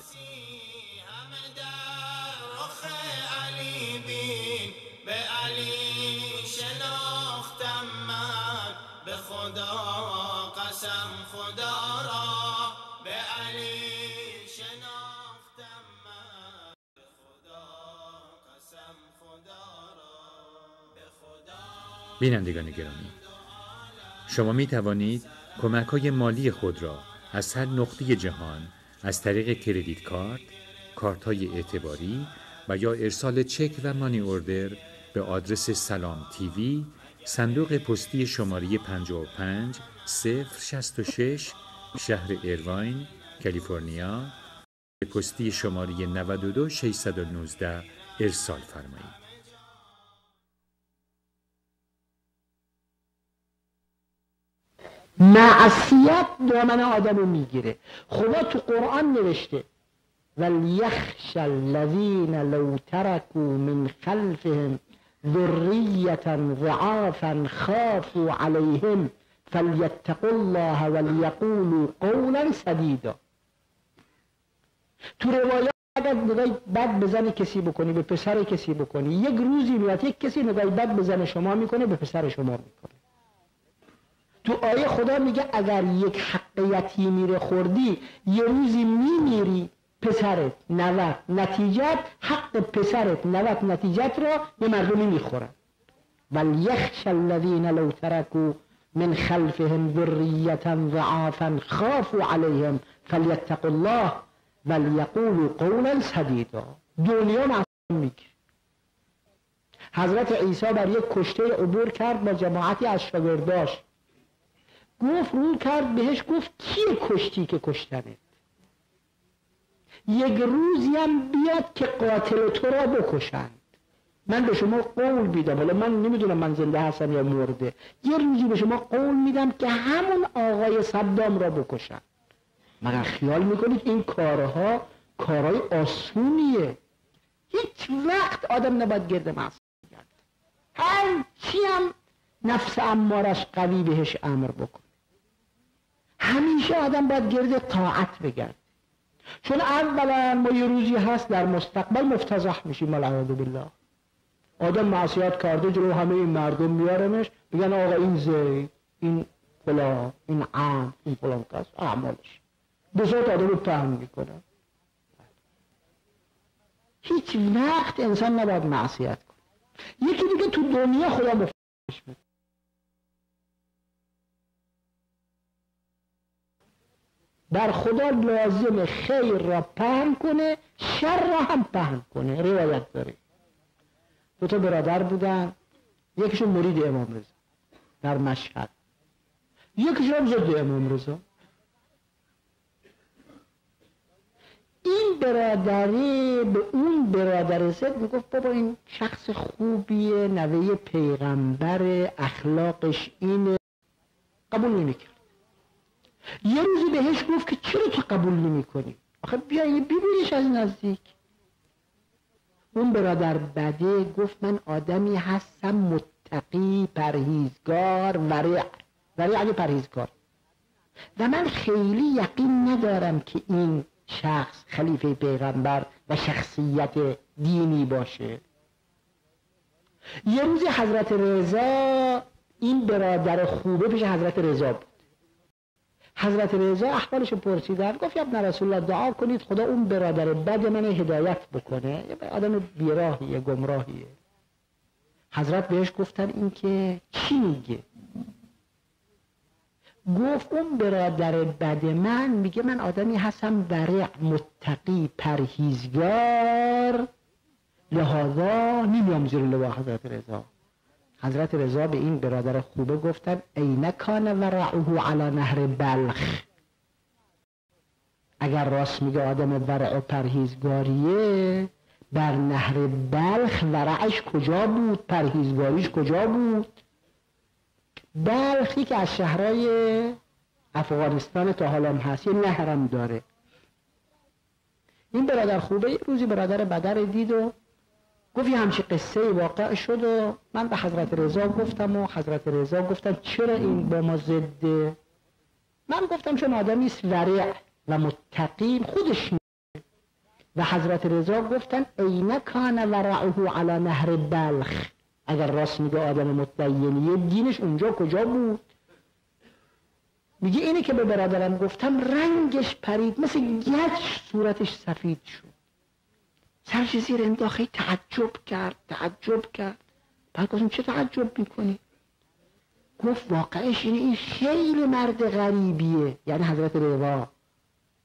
[SPEAKER 2] بینندگان گرامی شما می توانید کمک های مالی خود را از هر نقطه جهان از طریق کردیت کارت، کارت های اعتباری و یا ارسال چک و مانی اوردر به آدرس سلام تیوی صندوق پستی شماره 55 066 شهر ایرواین کالیفرنیا به پستی شماره 92619 ارسال فرمایید.
[SPEAKER 3] معصیت دامن آدم رو میگیره خدا تو قرآن نوشته یخش الذین لو ترکو من خلفهم ذریتا ضعافا خافوا علیهم فلیتقوا الله ولیقولوا قولا سدیدا تو روایات اگر نگاهی بد بزنی کسی بکنی به پسر کسی بکنی یک روزی میاد یک کسی نگاهی بد بزنه شما میکنه به پسر شما میکنه تو آیه خدا میگه اگر یک حق یتیمی رو خوردی یه روزی میمیری پسرت نوت نتیجت حق پسرت نوت نتیجت را یه مردمی میخورن یخش الذین لو ترکو من خلفهم ذریتا ضعافا خافوا علیهم فلیتقوا الله ولیقولوا قولا سدیدا دنیا معصوم حضرت عیسی بر یک کشته عبور کرد با جماعتی از شاگرداش گفت رو کرد بهش گفت کیه کشتی که کشتنه یک روزی هم بیاد که قاتل تو را بکشند من به شما قول میدم ولی من نمیدونم من زنده هستم یا مرده یه روزی به شما قول میدم که همون آقای صدام را بکشند مگر خیال میکنید این کارها کارهای آسونیه هیچ وقت آدم نباید گرده معصیت هر چی هم نفس امارش قوی بهش امر بکن همیشه آدم باید گرد طاعت بگرد چون اولا ما یه روزی هست در مستقبل مفتزح میشیم و بالله آدم معصیت کرده جلو همه این مردم میارمش بگن آقا این زی این پلا، این عم این فلان کس اعمالش بزرگ آدم رو تهم میکنه هیچ وقت انسان نباید معصیت کنه یکی دیگه تو دنیا خدا بر خدا لازم خیر را پهن کنه شر را هم پهن کنه روایت داره دو تا برادر بودن یکیشون مرید امام رضا در مشهد یکیشون هم زده امام رضا این برادری به اون برادر زد میگفت بابا این شخص خوبیه نوه پیغمبر اخلاقش اینه قبول نمیکرد یه روزی بهش گفت که چرا تو قبول نمی کنی آخه بیا یه از نزدیک اون برادر بده گفت من آدمی هستم متقی پرهیزگار ورع ورع پرهیزگار و من خیلی یقین ندارم که این شخص خلیفه پیغمبر و شخصیت دینی باشه یه روزی حضرت رضا این برادر خوبه پیش حضرت رضا بود حضرت رضا احوالش پرسیدن گفت ابن رسول الله دعا کنید خدا اون برادر بد من هدایت بکنه یه آدم بیراهیه گمراهیه حضرت بهش گفتن این که چی میگه گفت اون برادر بد من میگه من آدمی هستم ورع متقی پرهیزگار لحاظا نمیام زیر لبا حضرت رضا حضرت رضا به این برادر خوبه گفتن و ورعه علا نهر بلخ اگر راست میگه آدم ورع و پرهیزگاریه بر نهر بلخ ورعش کجا بود پرهیزگاریش کجا بود بلخی که از شهرهای افغانستان تا حالا هست یه نهرم داره این برادر خوبه یه روزی برادر بدر دید و گفت یه همچی قصه واقع شد و من به حضرت رضا گفتم و حضرت رضا گفتن چرا این با ما زده من گفتم چون آدمی است ورع و متقیم خودش و حضرت رضا گفتن عین کان ورعه علی نهر بلخ اگر راست میگه آدم متدینیه دینش اونجا کجا بود میگه اینه که به برادرم گفتم رنگش پرید مثل گچ صورتش سفید شد سرش زیر انداخه تعجب کرد تعجب کرد بعد گفتم چه تعجب میکنی گفت واقعش اینه این خیلی مرد غریبیه یعنی حضرت روا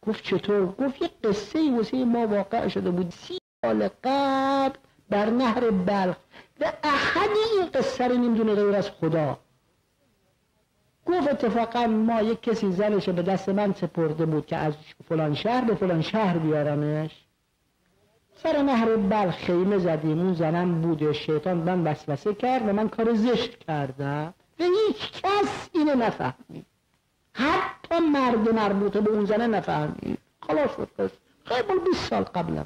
[SPEAKER 3] گفت چطور گفت یه قصه واسه ما واقع شده بود سی سال قبل بر نهر بلخ و احدی این قصه رو نمیدونه غیر از خدا گفت اتفاقا ما یک کسی زنش به دست من سپرده بود که از فلان شهر به فلان شهر بیارمش سر نهر بل خیمه زدیم اون زنم بوده شیطان من وسوسه کرد و من کار زشت کردم و هیچ کس اینو نفهمید حتی مرد مربوطه به اون زنه نفهمید خلاص شد پس خیلی 20 سال قبلم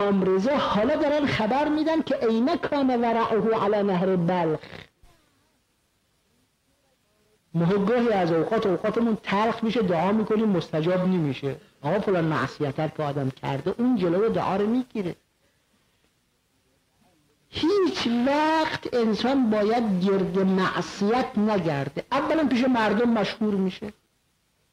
[SPEAKER 3] امروزه حالا دارن خبر میدن که عینه کان ورعه علی نهر بلخ گاهی از اوقات اوقاتمون تلخ میشه دعا میکنیم مستجاب نمیشه آقا فلان معصیت که آدم کرده اون جلو دعا رو میگیره هیچ وقت انسان باید گرد معصیت نگرده اولا پیش مردم مشهور میشه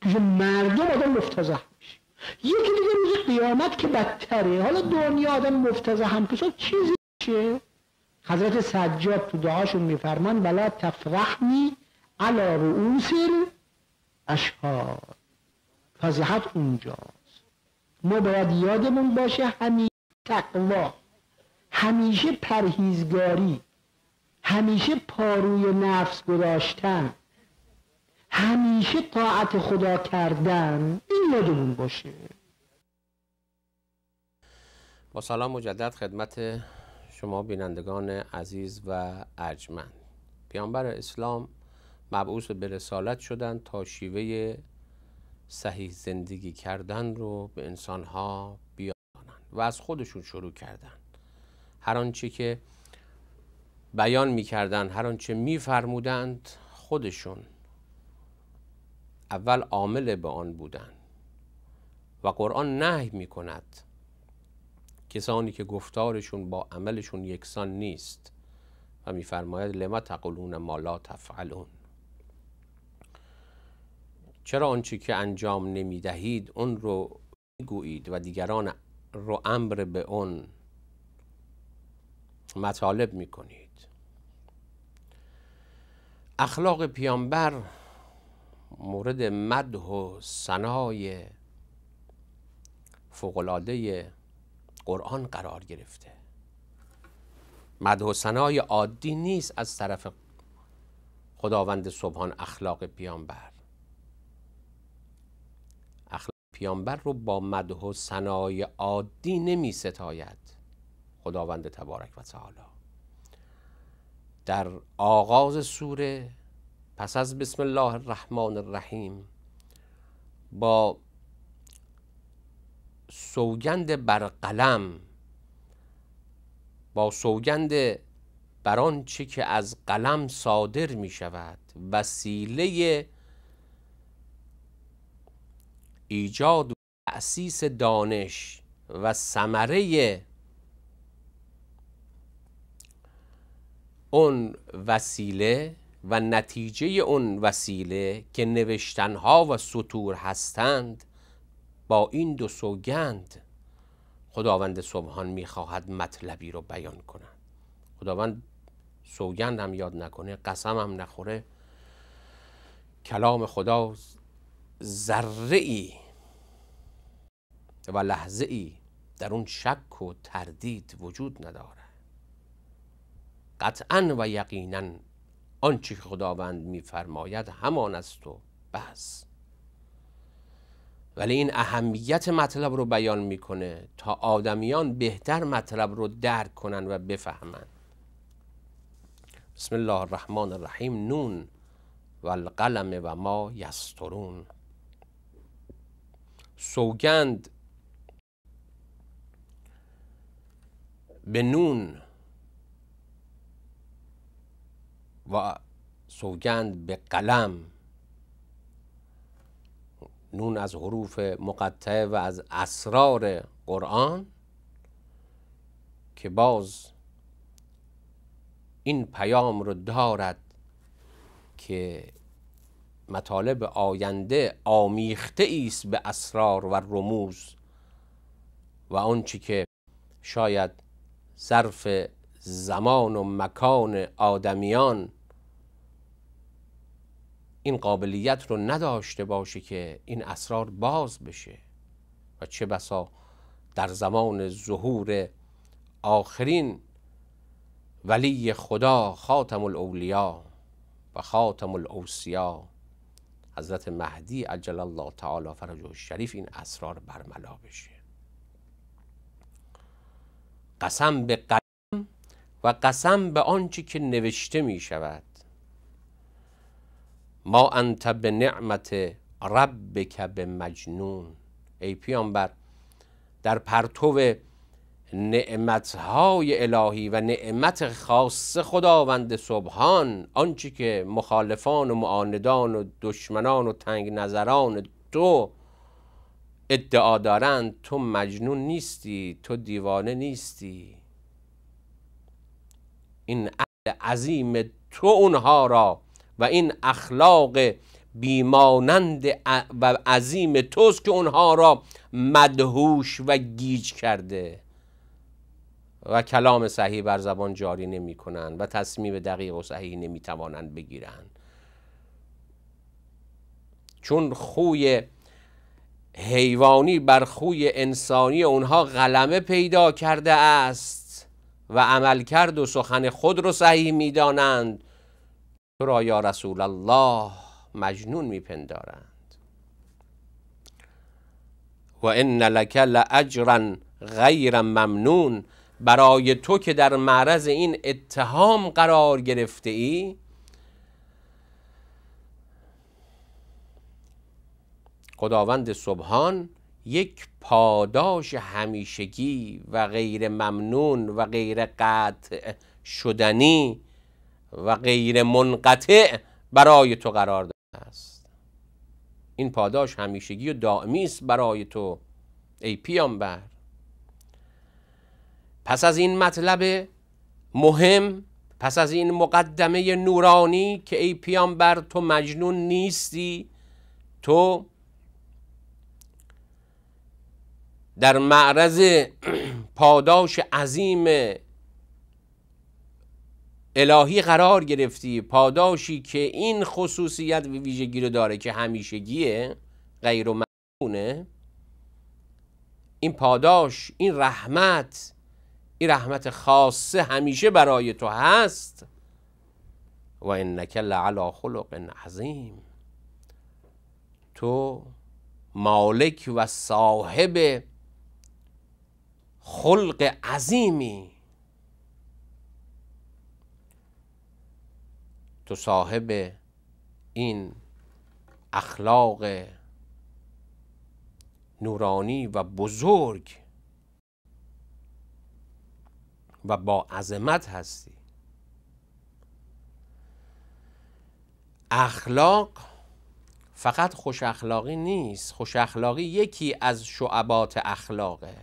[SPEAKER 3] پیش مردم آدم مفتزه میشه یکی دیگه میگه قیامت که بدتره حالا دنیا آدم مفتزه هم کسا چیزی چه؟ حضرت سجاد تو دعاشون میفرمان بلا تفرحنی علا رؤوس اشکال فضحت اونجاست ما باید یادمون باشه همین تقوا همیشه پرهیزگاری همیشه پاروی نفس گذاشتن همیشه طاعت خدا کردن این یادمون باشه
[SPEAKER 2] با سلام مجدد خدمت شما بینندگان عزیز و ارجمند پیامبر اسلام مبعوث به رسالت شدن تا شیوه صحیح زندگی کردن رو به انسانها بیانند و از خودشون شروع کردند هر آنچه که بیان میکردند هر آنچه میفرمودند خودشون اول عامل به آن بودند و قرآن نهی میکند کسانی که گفتارشون با عملشون یکسان نیست و میفرماید لما تقولون ما لا تفعلون چرا آنچه که انجام نمی دهید اون رو گویید و دیگران رو امر به اون مطالب می کنید اخلاق پیامبر مورد مدح و ثنای فوقلاده قرآن قرار گرفته مدح و ثنای عادی نیست از طرف خداوند صبحان اخلاق پیامبر پیامبر رو با مده و ثنای عادی نمی ستاید خداوند تبارک و تعالی در آغاز سوره پس از بسم الله الرحمن الرحیم با سوگند بر قلم با سوگند بر آنچه که از قلم صادر می شود وسیله ایجاد و تأسیس دانش و ثمره اون وسیله و نتیجه اون وسیله که نوشتنها و سطور هستند با این دو سوگند خداوند سبحان میخواهد مطلبی رو بیان کند خداوند سوگند هم یاد نکنه قسم هم نخوره کلام خداست ذره ای و لحظه ای در اون شک و تردید وجود نداره قطعا و یقینا آنچه خداوند میفرماید همان است و بس ولی این اهمیت مطلب رو بیان میکنه تا آدمیان بهتر مطلب رو درک کنن و بفهمن بسم الله الرحمن الرحیم نون والقلم و ما یسترون سوگند به نون و سوگند به قلم نون از حروف مقطعه و از اسرار قرآن که باز این پیام رو دارد که مطالب آینده آمیخته است به اسرار و رموز و آنچه که شاید صرف زمان و مکان آدمیان این قابلیت رو نداشته باشه که این اسرار باز بشه و چه بسا در زمان ظهور آخرین ولی خدا خاتم الاولیا و خاتم الاوسیا حضرت مهدی عجل الله تعالی و شریف این اسرار برملا بشه قسم به قلم و قسم به آنچه که نوشته می شود ما انت به نعمت ربک به مجنون ای پیامبر در پرتو نعمتهای الهی و نعمت خاص خداوند سبحان آنچه که مخالفان و معاندان و دشمنان و تنگ نظران تو ادعا دارند تو مجنون نیستی تو دیوانه نیستی این عقل عظیم تو اونها را و این اخلاق بیمانند و عظیم توست که اونها را مدهوش و گیج کرده و کلام صحیح بر زبان جاری نمی کنند و تصمیم دقیق و صحیح نمی توانند بگیرند چون خوی حیوانی بر خوی انسانی اونها قلمه پیدا کرده است و عمل کرد و سخن خود رو صحیح می دانند تو را یا رسول الله مجنون می پندارند و ان لک لاجرا غیر ممنون برای تو که در معرض این اتهام قرار گرفته ای خداوند سبحان یک پاداش همیشگی و غیر ممنون و غیر قطع شدنی و غیر منقطع برای تو قرار داده است این پاداش همیشگی و دائمی است برای تو ای پیامبر پس از این مطلب مهم پس از این مقدمه نورانی که ای پیامبر تو مجنون نیستی تو در معرض پاداش عظیم الهی قرار گرفتی پاداشی که این خصوصیت و ویژگی رو داره که همیشگیه غیر و مجنونه این پاداش این رحمت این رحمت خاصه همیشه برای تو هست و انک لعلا خلق عظیم تو مالک و صاحب خلق عظیمی تو صاحب این اخلاق نورانی و بزرگ و با عظمت هستی اخلاق فقط خوش اخلاقی نیست خوش اخلاقی یکی از شعبات اخلاقه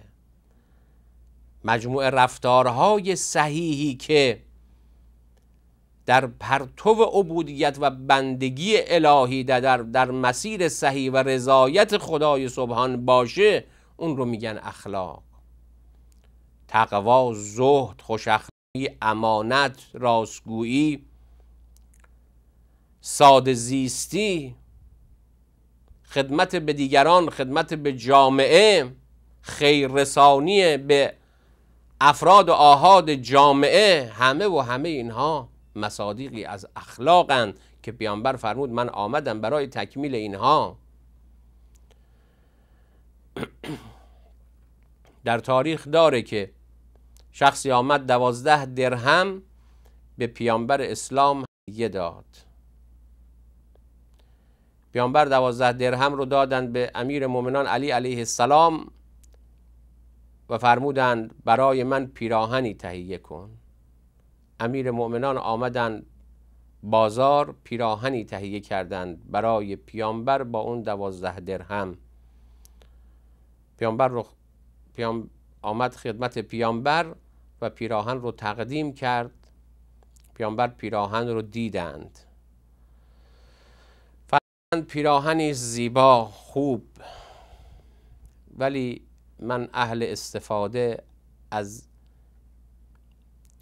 [SPEAKER 2] مجموع رفتارهای صحیحی که در پرتو عبودیت و بندگی الهی در, در مسیر صحیح و رضایت خدای سبحان باشه اون رو میگن اخلاق تقوا زهد خوش امانت راستگویی ساده زیستی خدمت به دیگران خدمت به جامعه رسانی به افراد و آهاد جامعه همه و همه اینها مصادیقی از اخلاقند که پیامبر فرمود من آمدم برای تکمیل اینها در تاریخ داره که شخصی آمد دوازده درهم به پیامبر اسلام هدیه داد پیامبر دوازده درهم رو دادند به امیر مؤمنان علی علیه السلام و فرمودند برای من پیراهنی تهیه کن امیر مؤمنان آمدند بازار پیراهنی تهیه کردند برای پیامبر با اون دوازده درهم پیامبر رو پیام آمد خدمت پیامبر و پیراهن رو تقدیم کرد پیامبر پیراهن رو دیدند فرمودند پیراهنی زیبا خوب ولی من اهل استفاده از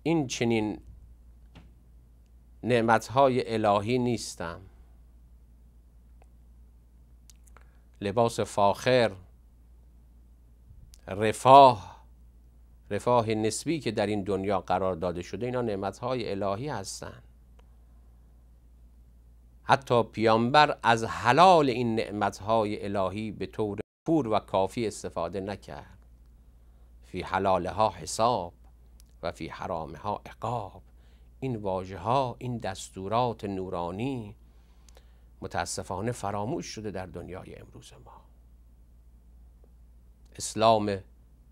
[SPEAKER 2] این چنین نعمتهای الهی نیستم لباس فاخر رفاه رفاه نسبی که در این دنیا قرار داده شده اینا های الهی هستند حتی پیامبر از حلال این های الهی به طور پور و کافی استفاده نکرد فی حلالها حساب و فی ها عقاب این واژه ها این دستورات نورانی متاسفانه فراموش شده در دنیای امروز ما اسلام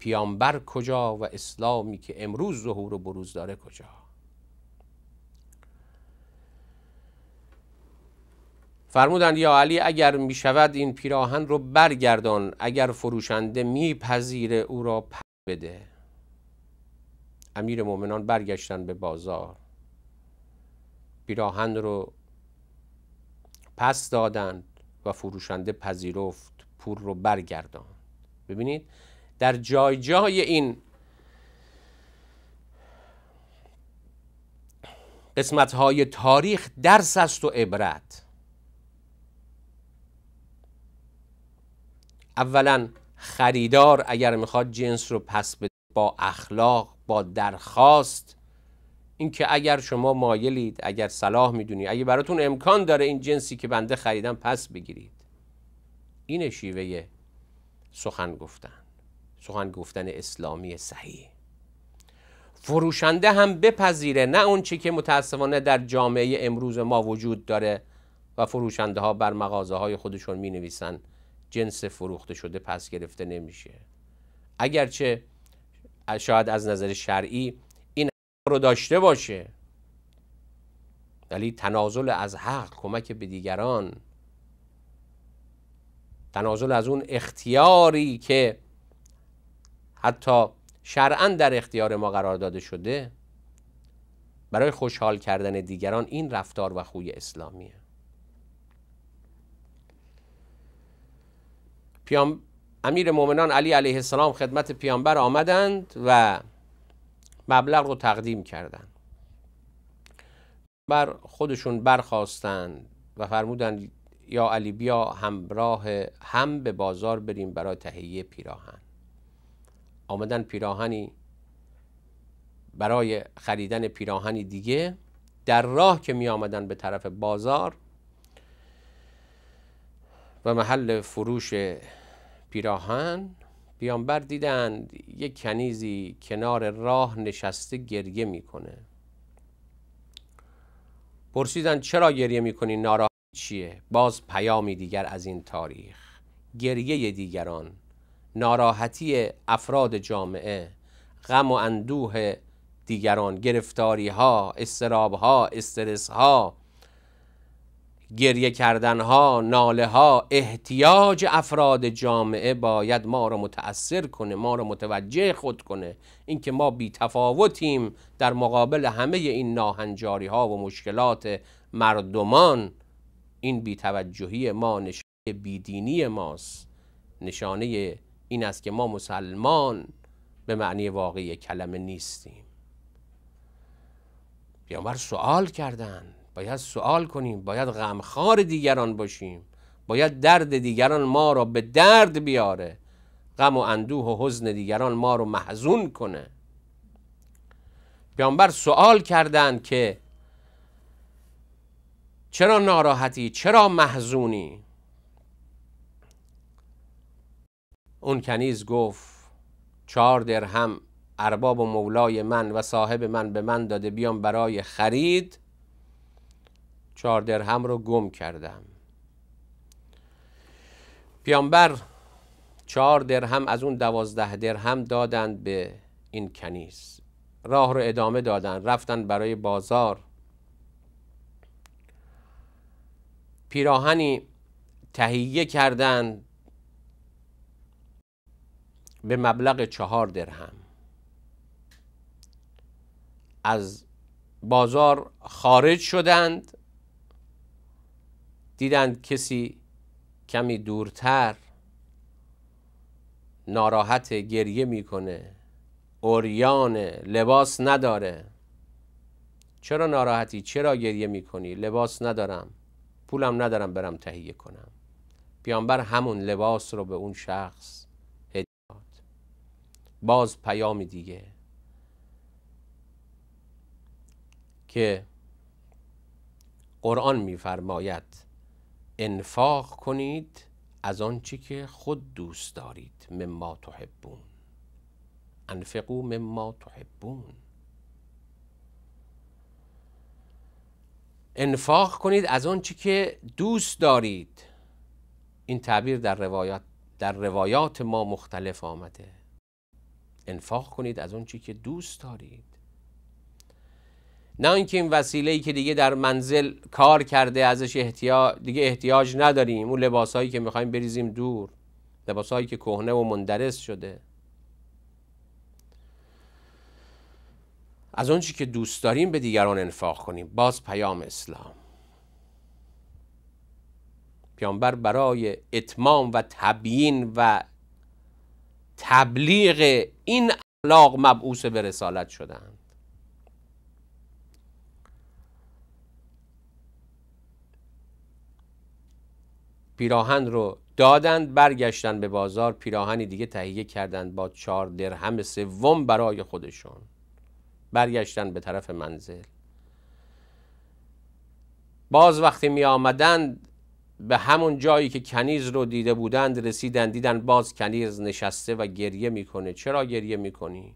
[SPEAKER 2] پیامبر کجا و اسلامی که امروز ظهور و بروز داره کجا فرمودند یا علی اگر می این پیراهن رو برگردان اگر فروشنده میپذیره او را پر بده امیر مؤمنان برگشتن به بازار پیراهن رو پس دادند و فروشنده پذیرفت پول رو برگردان ببینید در جای جای این قسمت های تاریخ درس است و عبرت اولا خریدار اگر میخواد جنس رو پس بده با اخلاق با درخواست اینکه اگر شما مایلید اگر صلاح میدونید اگه براتون امکان داره این جنسی که بنده خریدم پس بگیرید این شیوه سخن گفتن سخن گفتن اسلامی صحیح فروشنده هم بپذیره نه اون چی که متاسفانه در جامعه امروز ما وجود داره و فروشنده ها بر مغازه های خودشون می نویسن جنس فروخته شده پس گرفته نمیشه اگرچه شاید از نظر شرعی این رو داشته باشه ولی تنازل از حق کمک به دیگران تنازل از اون اختیاری که حتی شرعا در اختیار ما قرار داده شده برای خوشحال کردن دیگران این رفتار و خوی اسلامیه پیام امیر مومنان علی علیه السلام خدمت پیامبر آمدند و مبلغ رو تقدیم کردند بر خودشون برخواستند و فرمودند یا علی بیا همراه هم به بازار بریم برای تهیه پیراهن آمدن پیراهنی برای خریدن پیراهنی دیگه در راه که می آمدن به طرف بازار و محل فروش پیراهن پیامبر دیدند یک کنیزی کنار راه نشسته گریه میکنه پرسیدن چرا گریه میکنی ناراحت چیه باز پیامی دیگر از این تاریخ گریه دیگران ناراحتی افراد جامعه غم و اندوه دیگران گرفتاری ها استراب ها استرس ها گریه کردن ها ناله ها احتیاج افراد جامعه باید ما را متأثر کنه ما را متوجه خود کنه اینکه ما بی تفاوتیم در مقابل همه این ناهنجاری ها و مشکلات مردمان این بیتوجهی ما نشانه بیدینی ماست نشانه این است که ما مسلمان به معنی واقعی کلمه نیستیم پیامبر سوال کردن باید سوال کنیم باید غمخوار دیگران باشیم باید درد دیگران ما را به درد بیاره غم و اندوه و حزن دیگران ما رو محزون کنه پیامبر سوال کردند که چرا ناراحتی چرا محزونی اون کنیز گفت چهار درهم ارباب و مولای من و صاحب من به من داده بیام برای خرید چهار درهم رو گم کردم پیامبر چهار درهم از اون دوازده درهم دادند به این کنیز راه رو ادامه دادن رفتن برای بازار پیراهنی تهیه کردند به مبلغ چهار درهم از بازار خارج شدند دیدند کسی کمی دورتر ناراحت گریه میکنه اوریانه لباس نداره چرا ناراحتی چرا گریه میکنی لباس ندارم پولم ندارم برم تهیه کنم پیامبر همون لباس رو به اون شخص باز پیام دیگه که قرآن میفرماید انفاق کنید از آنچه که خود دوست دارید مما تحبون انفقو مما تحبون انفاق کنید از آنچه که دوست دارید این تعبیر در روایات در روایات ما مختلف آمده انفاق کنید از اون چی که دوست دارید نه اینکه این وسیله ای که دیگه در منزل کار کرده ازش احتیاج دیگه احتیاج نداریم اون هایی که میخوایم بریزیم دور لباسهایی که کهنه و مندرس شده از چی که دوست داریم به دیگران انفاق کنیم باز پیام اسلام پیامبر برای اتمام و تبیین و تبلیغ این اخلاق مبعوث به رسالت شدند پیراهن رو دادند برگشتن به بازار پیراهنی دیگه تهیه کردند با چهار درهم سوم برای خودشون برگشتن به طرف منزل باز وقتی می آمدند به همون جایی که کنیز رو دیده بودند رسیدن دیدن باز کنیز نشسته و گریه میکنه چرا گریه میکنی؟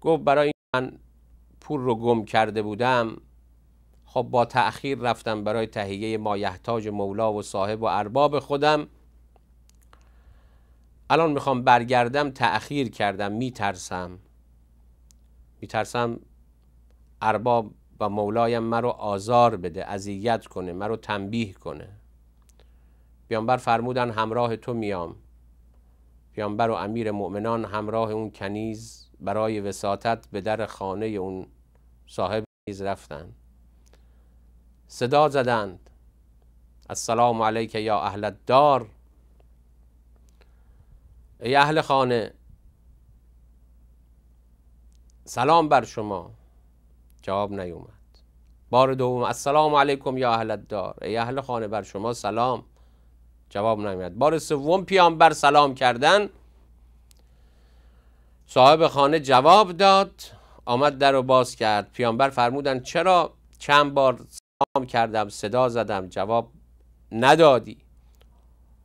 [SPEAKER 2] گفت برای من پول رو گم کرده بودم خب با تأخیر رفتم برای تهیه مایحتاج مولا و صاحب و ارباب خودم الان میخوام برگردم تأخیر کردم میترسم میترسم ارباب و مولایم مرا آزار بده اذیت کنه مرا تنبیه کنه پیامبر فرمودن همراه تو میام پیامبر و امیر مؤمنان همراه اون کنیز برای وساطت به در خانه اون صاحب نیز رفتن صدا زدند السلام علیک یا اهل دار ای اهل خانه سلام بر شما جواب نیومد بار دوم السلام علیکم یا اهل دار ای اهل خانه بر شما سلام جواب نمیاد بار سوم پیامبر سلام کردن صاحب خانه جواب داد آمد در رو باز کرد پیامبر فرمودن چرا چند بار سلام کردم صدا زدم جواب ندادی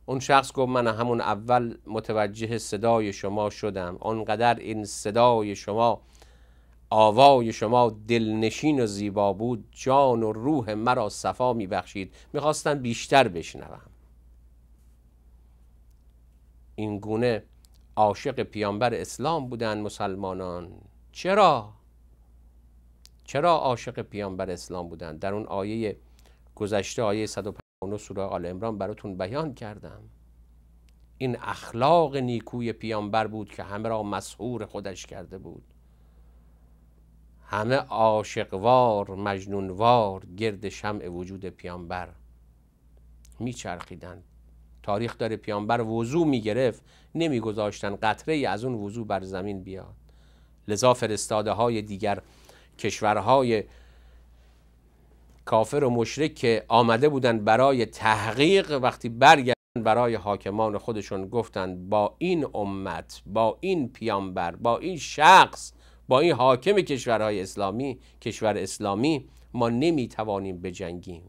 [SPEAKER 2] اون شخص گفت من همون اول متوجه صدای شما شدم آنقدر این صدای شما آوای شما دلنشین و زیبا بود جان و روح مرا صفا میبخشید میخواستم بیشتر بشنوم این گونه عاشق پیامبر اسلام بودند مسلمانان چرا چرا عاشق پیامبر اسلام بودند در اون آیه گذشته آیه 159 سوره آل عمران براتون بیان کردم این اخلاق نیکوی پیامبر بود که همه را مسهور خودش کرده بود همه عاشقوار مجنونوار گرد شمع وجود پیامبر میچرخیدند تاریخ داره پیامبر وضوع میگرفت نمیگذاشتن قطره از اون وضوع بر زمین بیاد لذا فرستاده های دیگر کشورهای کافر و مشرک که آمده بودند برای تحقیق وقتی برگردن برای حاکمان خودشون گفتند با این امت با این پیامبر با این شخص با این حاکم کشورهای اسلامی کشور اسلامی ما نمیتوانیم بجنگیم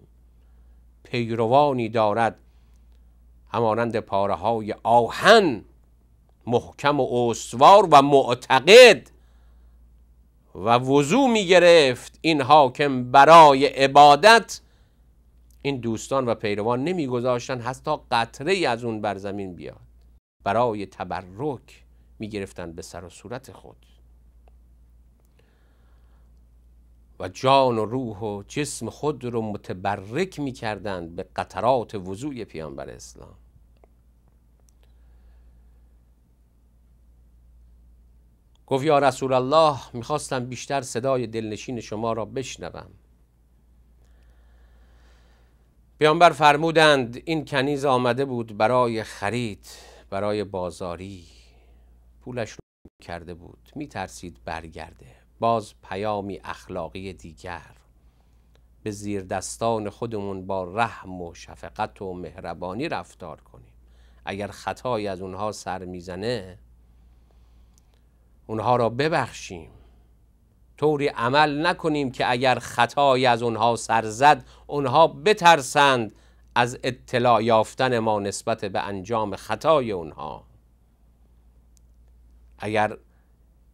[SPEAKER 2] پیروانی دارد همانند پاره های آهن محکم و استوار و معتقد و وضوع می گرفت این حاکم برای عبادت این دوستان و پیروان گذاشتن حتی قطره ای از اون بر زمین بیاد برای تبرک می گرفتن به سر و صورت خود و جان و روح و جسم خود رو متبرک می کردن به قطرات وضوی پیانبر اسلام گفت یا رسول الله میخواستم بیشتر صدای دلنشین شما را بشنوم پیامبر فرمودند این کنیز آمده بود برای خرید برای بازاری پولش رو کرده بود ترسید برگرده باز پیامی اخلاقی دیگر به زیر دستان خودمون با رحم و شفقت و مهربانی رفتار کنیم اگر خطایی از اونها سر میزنه اونها را ببخشیم طوری عمل نکنیم که اگر خطایی از اونها سر زد اونها بترسند از اطلاع یافتن ما نسبت به انجام خطای اونها اگر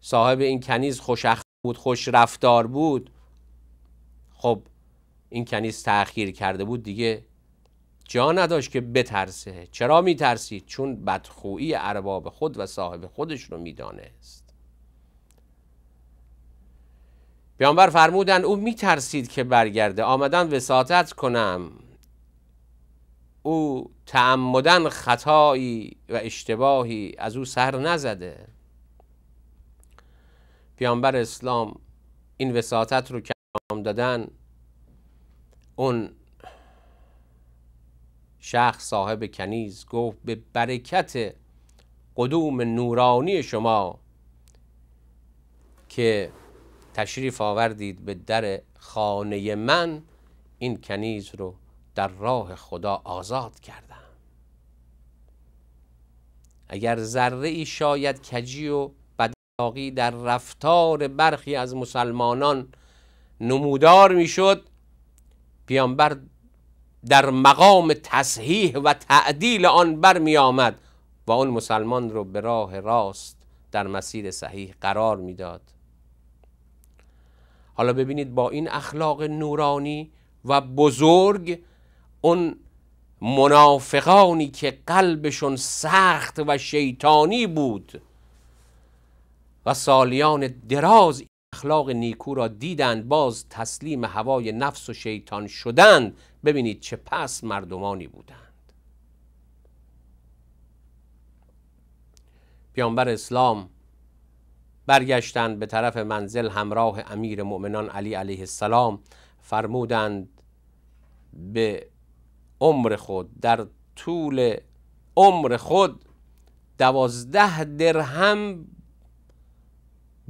[SPEAKER 2] صاحب این کنیز خوش بود خوش رفتار بود خب این کنیز تأخیر کرده بود دیگه جا نداشت که بترسه چرا میترسید چون بدخویی ارباب خود و صاحب خودش رو است پیامبر فرمودن او میترسید که برگرده آمدن وساطت کنم او تعمدن خطایی و اشتباهی از او سر نزده پیامبر اسلام این وساطت رو کلام دادن اون شخص صاحب کنیز گفت به برکت قدوم نورانی شما که تشریف آوردید به در خانه من این کنیز رو در راه خدا آزاد کردم اگر ذره ای شاید کجی و در رفتار برخی از مسلمانان نمودار میشد پیامبر در مقام تصحیح و تعدیل آن می آمد و آن مسلمان رو به راه راست در مسیر صحیح قرار میداد حالا ببینید با این اخلاق نورانی و بزرگ اون منافقانی که قلبشون سخت و شیطانی بود و سالیان دراز اخلاق نیکو را دیدند باز تسلیم هوای نفس و شیطان شدند ببینید چه پس مردمانی بودند پیامبر اسلام برگشتند به طرف منزل همراه امیر مؤمنان علی علیه السلام فرمودند به عمر خود در طول عمر خود دوازده درهم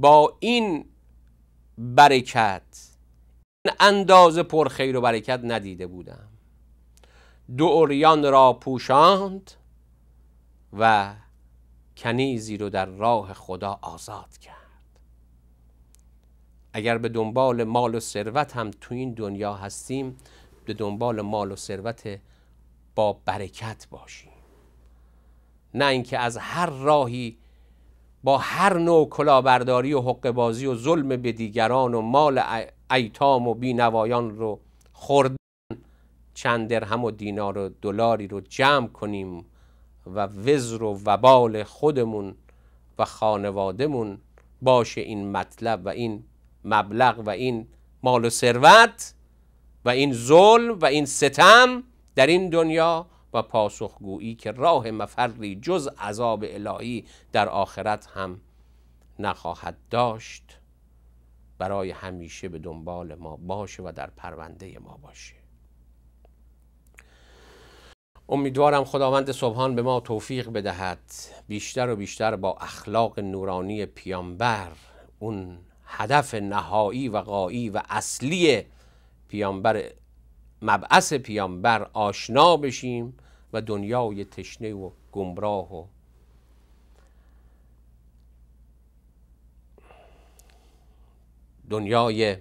[SPEAKER 2] با این برکت این اندازه پر خیر و برکت ندیده بودم دو اوریان را پوشاند و کنیزی رو در راه خدا آزاد کرد اگر به دنبال مال و ثروت هم تو این دنیا هستیم به دنبال مال و ثروت با برکت باشیم نه اینکه از هر راهی با هر نوع کلاهبرداری و بازی و ظلم به دیگران و مال ایتام و بینوایان رو خوردن چند درهم و دینار و دلاری رو جمع کنیم و وزر و وبال خودمون و خانوادهمون باشه این مطلب و این مبلغ و این مال و ثروت و این ظلم و این ستم در این دنیا و پاسخگویی که راه مفری جز عذاب الهی در آخرت هم نخواهد داشت برای همیشه به دنبال ما باشه و در پرونده ما باشه امیدوارم خداوند سبحان به ما توفیق بدهد بیشتر و بیشتر با اخلاق نورانی پیامبر اون هدف نهایی و قایی و اصلی پیامبر مبعث پیامبر آشنا بشیم و دنیای تشنه و گمراه و دنیای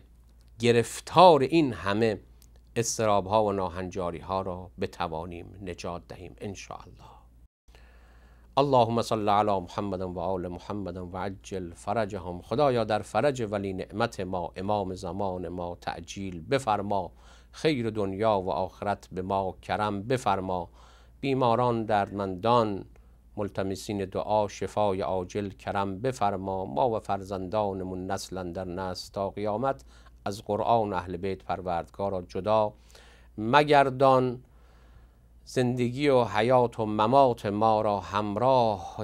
[SPEAKER 2] گرفتار این همه استراب ها و ناهنجاری ها را بتوانیم نجات دهیم ان الله اللهم صل علی محمد و آل محمد و عجل فرجهم خدایا در فرج ولی نعمت ما امام زمان ما تعجیل بفرما خیر دنیا و آخرت به ما کرم بفرما بیماران دردمندان ملتمسین دعا شفای عاجل کرم بفرما ما و فرزندانمون نسلا در نسل تا قیامت از قرآن اهل بیت را جدا مگردان زندگی و حیات و ممات ما را همراه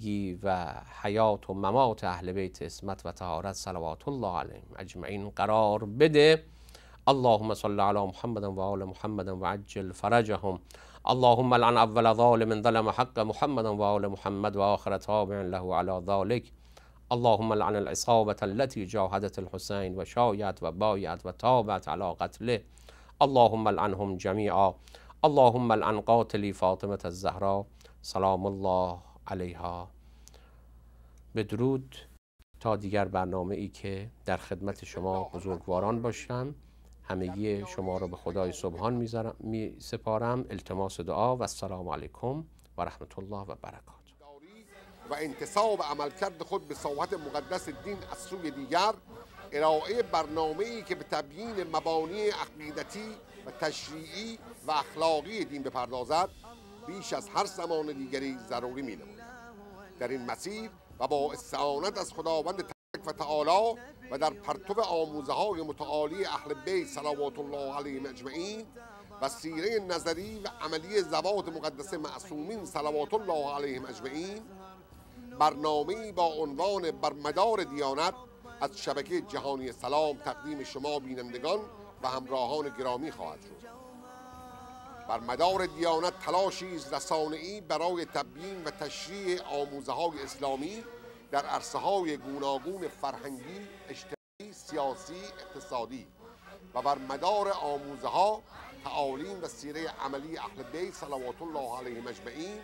[SPEAKER 2] زندگی و حیات و ممات اهل بیت اسمت و تهارت صلوات الله علیهم اجمعین قرار بده اللهم صل على محمد و آل محمد و عجل فرجهم اللهم لعن اول ظالم ظلم حق محمد و آل محمد و آخر تابع له على ذلك اللهم لعن العصابة التي جاهدت الحسين وشايت و تابت على قتله اللهم لعنهم جميعا اللهم لعن قاتلی فاطمة الزهراء سلام الله عليها بدرود تا دیگر برنامه ای که در خدمت شما بزرگواران باشم همگی شما را به خدای سبحان می, سپارم التماس دعا و السلام علیکم و رحمت الله و برکات
[SPEAKER 1] و انتصاب عملکرد خود به ساحت مقدس دین از سوی دیگر ارائه برنامه ای که به تبیین مبانی عقیدتی و تشریعی و اخلاقی دین بپردازد بیش از هر زمان دیگری ضروری می در این مسیر و با استعانت از خداوند تبارک و تعالی و در پرتو آموزه های متعالی اهل بیت صلوات الله علیهم اجمعین و سیره نظری و عملی زوات مقدس معصومین صلوات الله علیهم اجمعین برنامه با عنوان بر مدار دیانت از شبکه جهانی سلام تقدیم شما بینندگان و همراهان گرامی خواهد شد بر مدار دیانت تلاشی رسانه‌ای برای تبیین و تشریح آموزه‌های اسلامی در عرصه های گوناگون فرهنگی، اجتماعی، سیاسی، اقتصادی و بر مدار آموزه ها، تعالیم و سیره عملی اهل بیت صلوات الله علیه مجمعین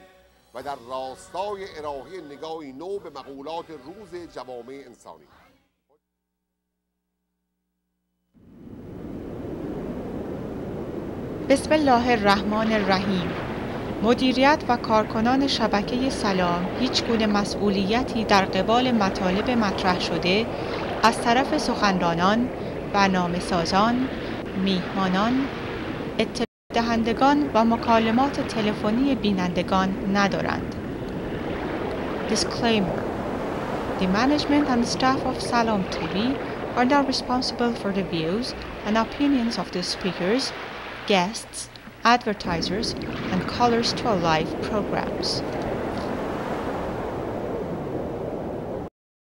[SPEAKER 1] و در راستای ارائه نگاهی نو به مقولات روز جوامع انسانی
[SPEAKER 3] بسم الله الرحمن الرحیم مدیریت و کارکنان شبکه سلام هیچ گونه مسئولیتی در قبال مطالب مطرح شده از طرف سخنرانان، برنامه سازان، میهمانان، اطلاع دهندگان و مکالمات تلفنی بینندگان ندارند. Disclaimer The management and staff of Salom TV are not responsible for the views and opinions of the speakers, guests, advertisers, and callers to alive programs.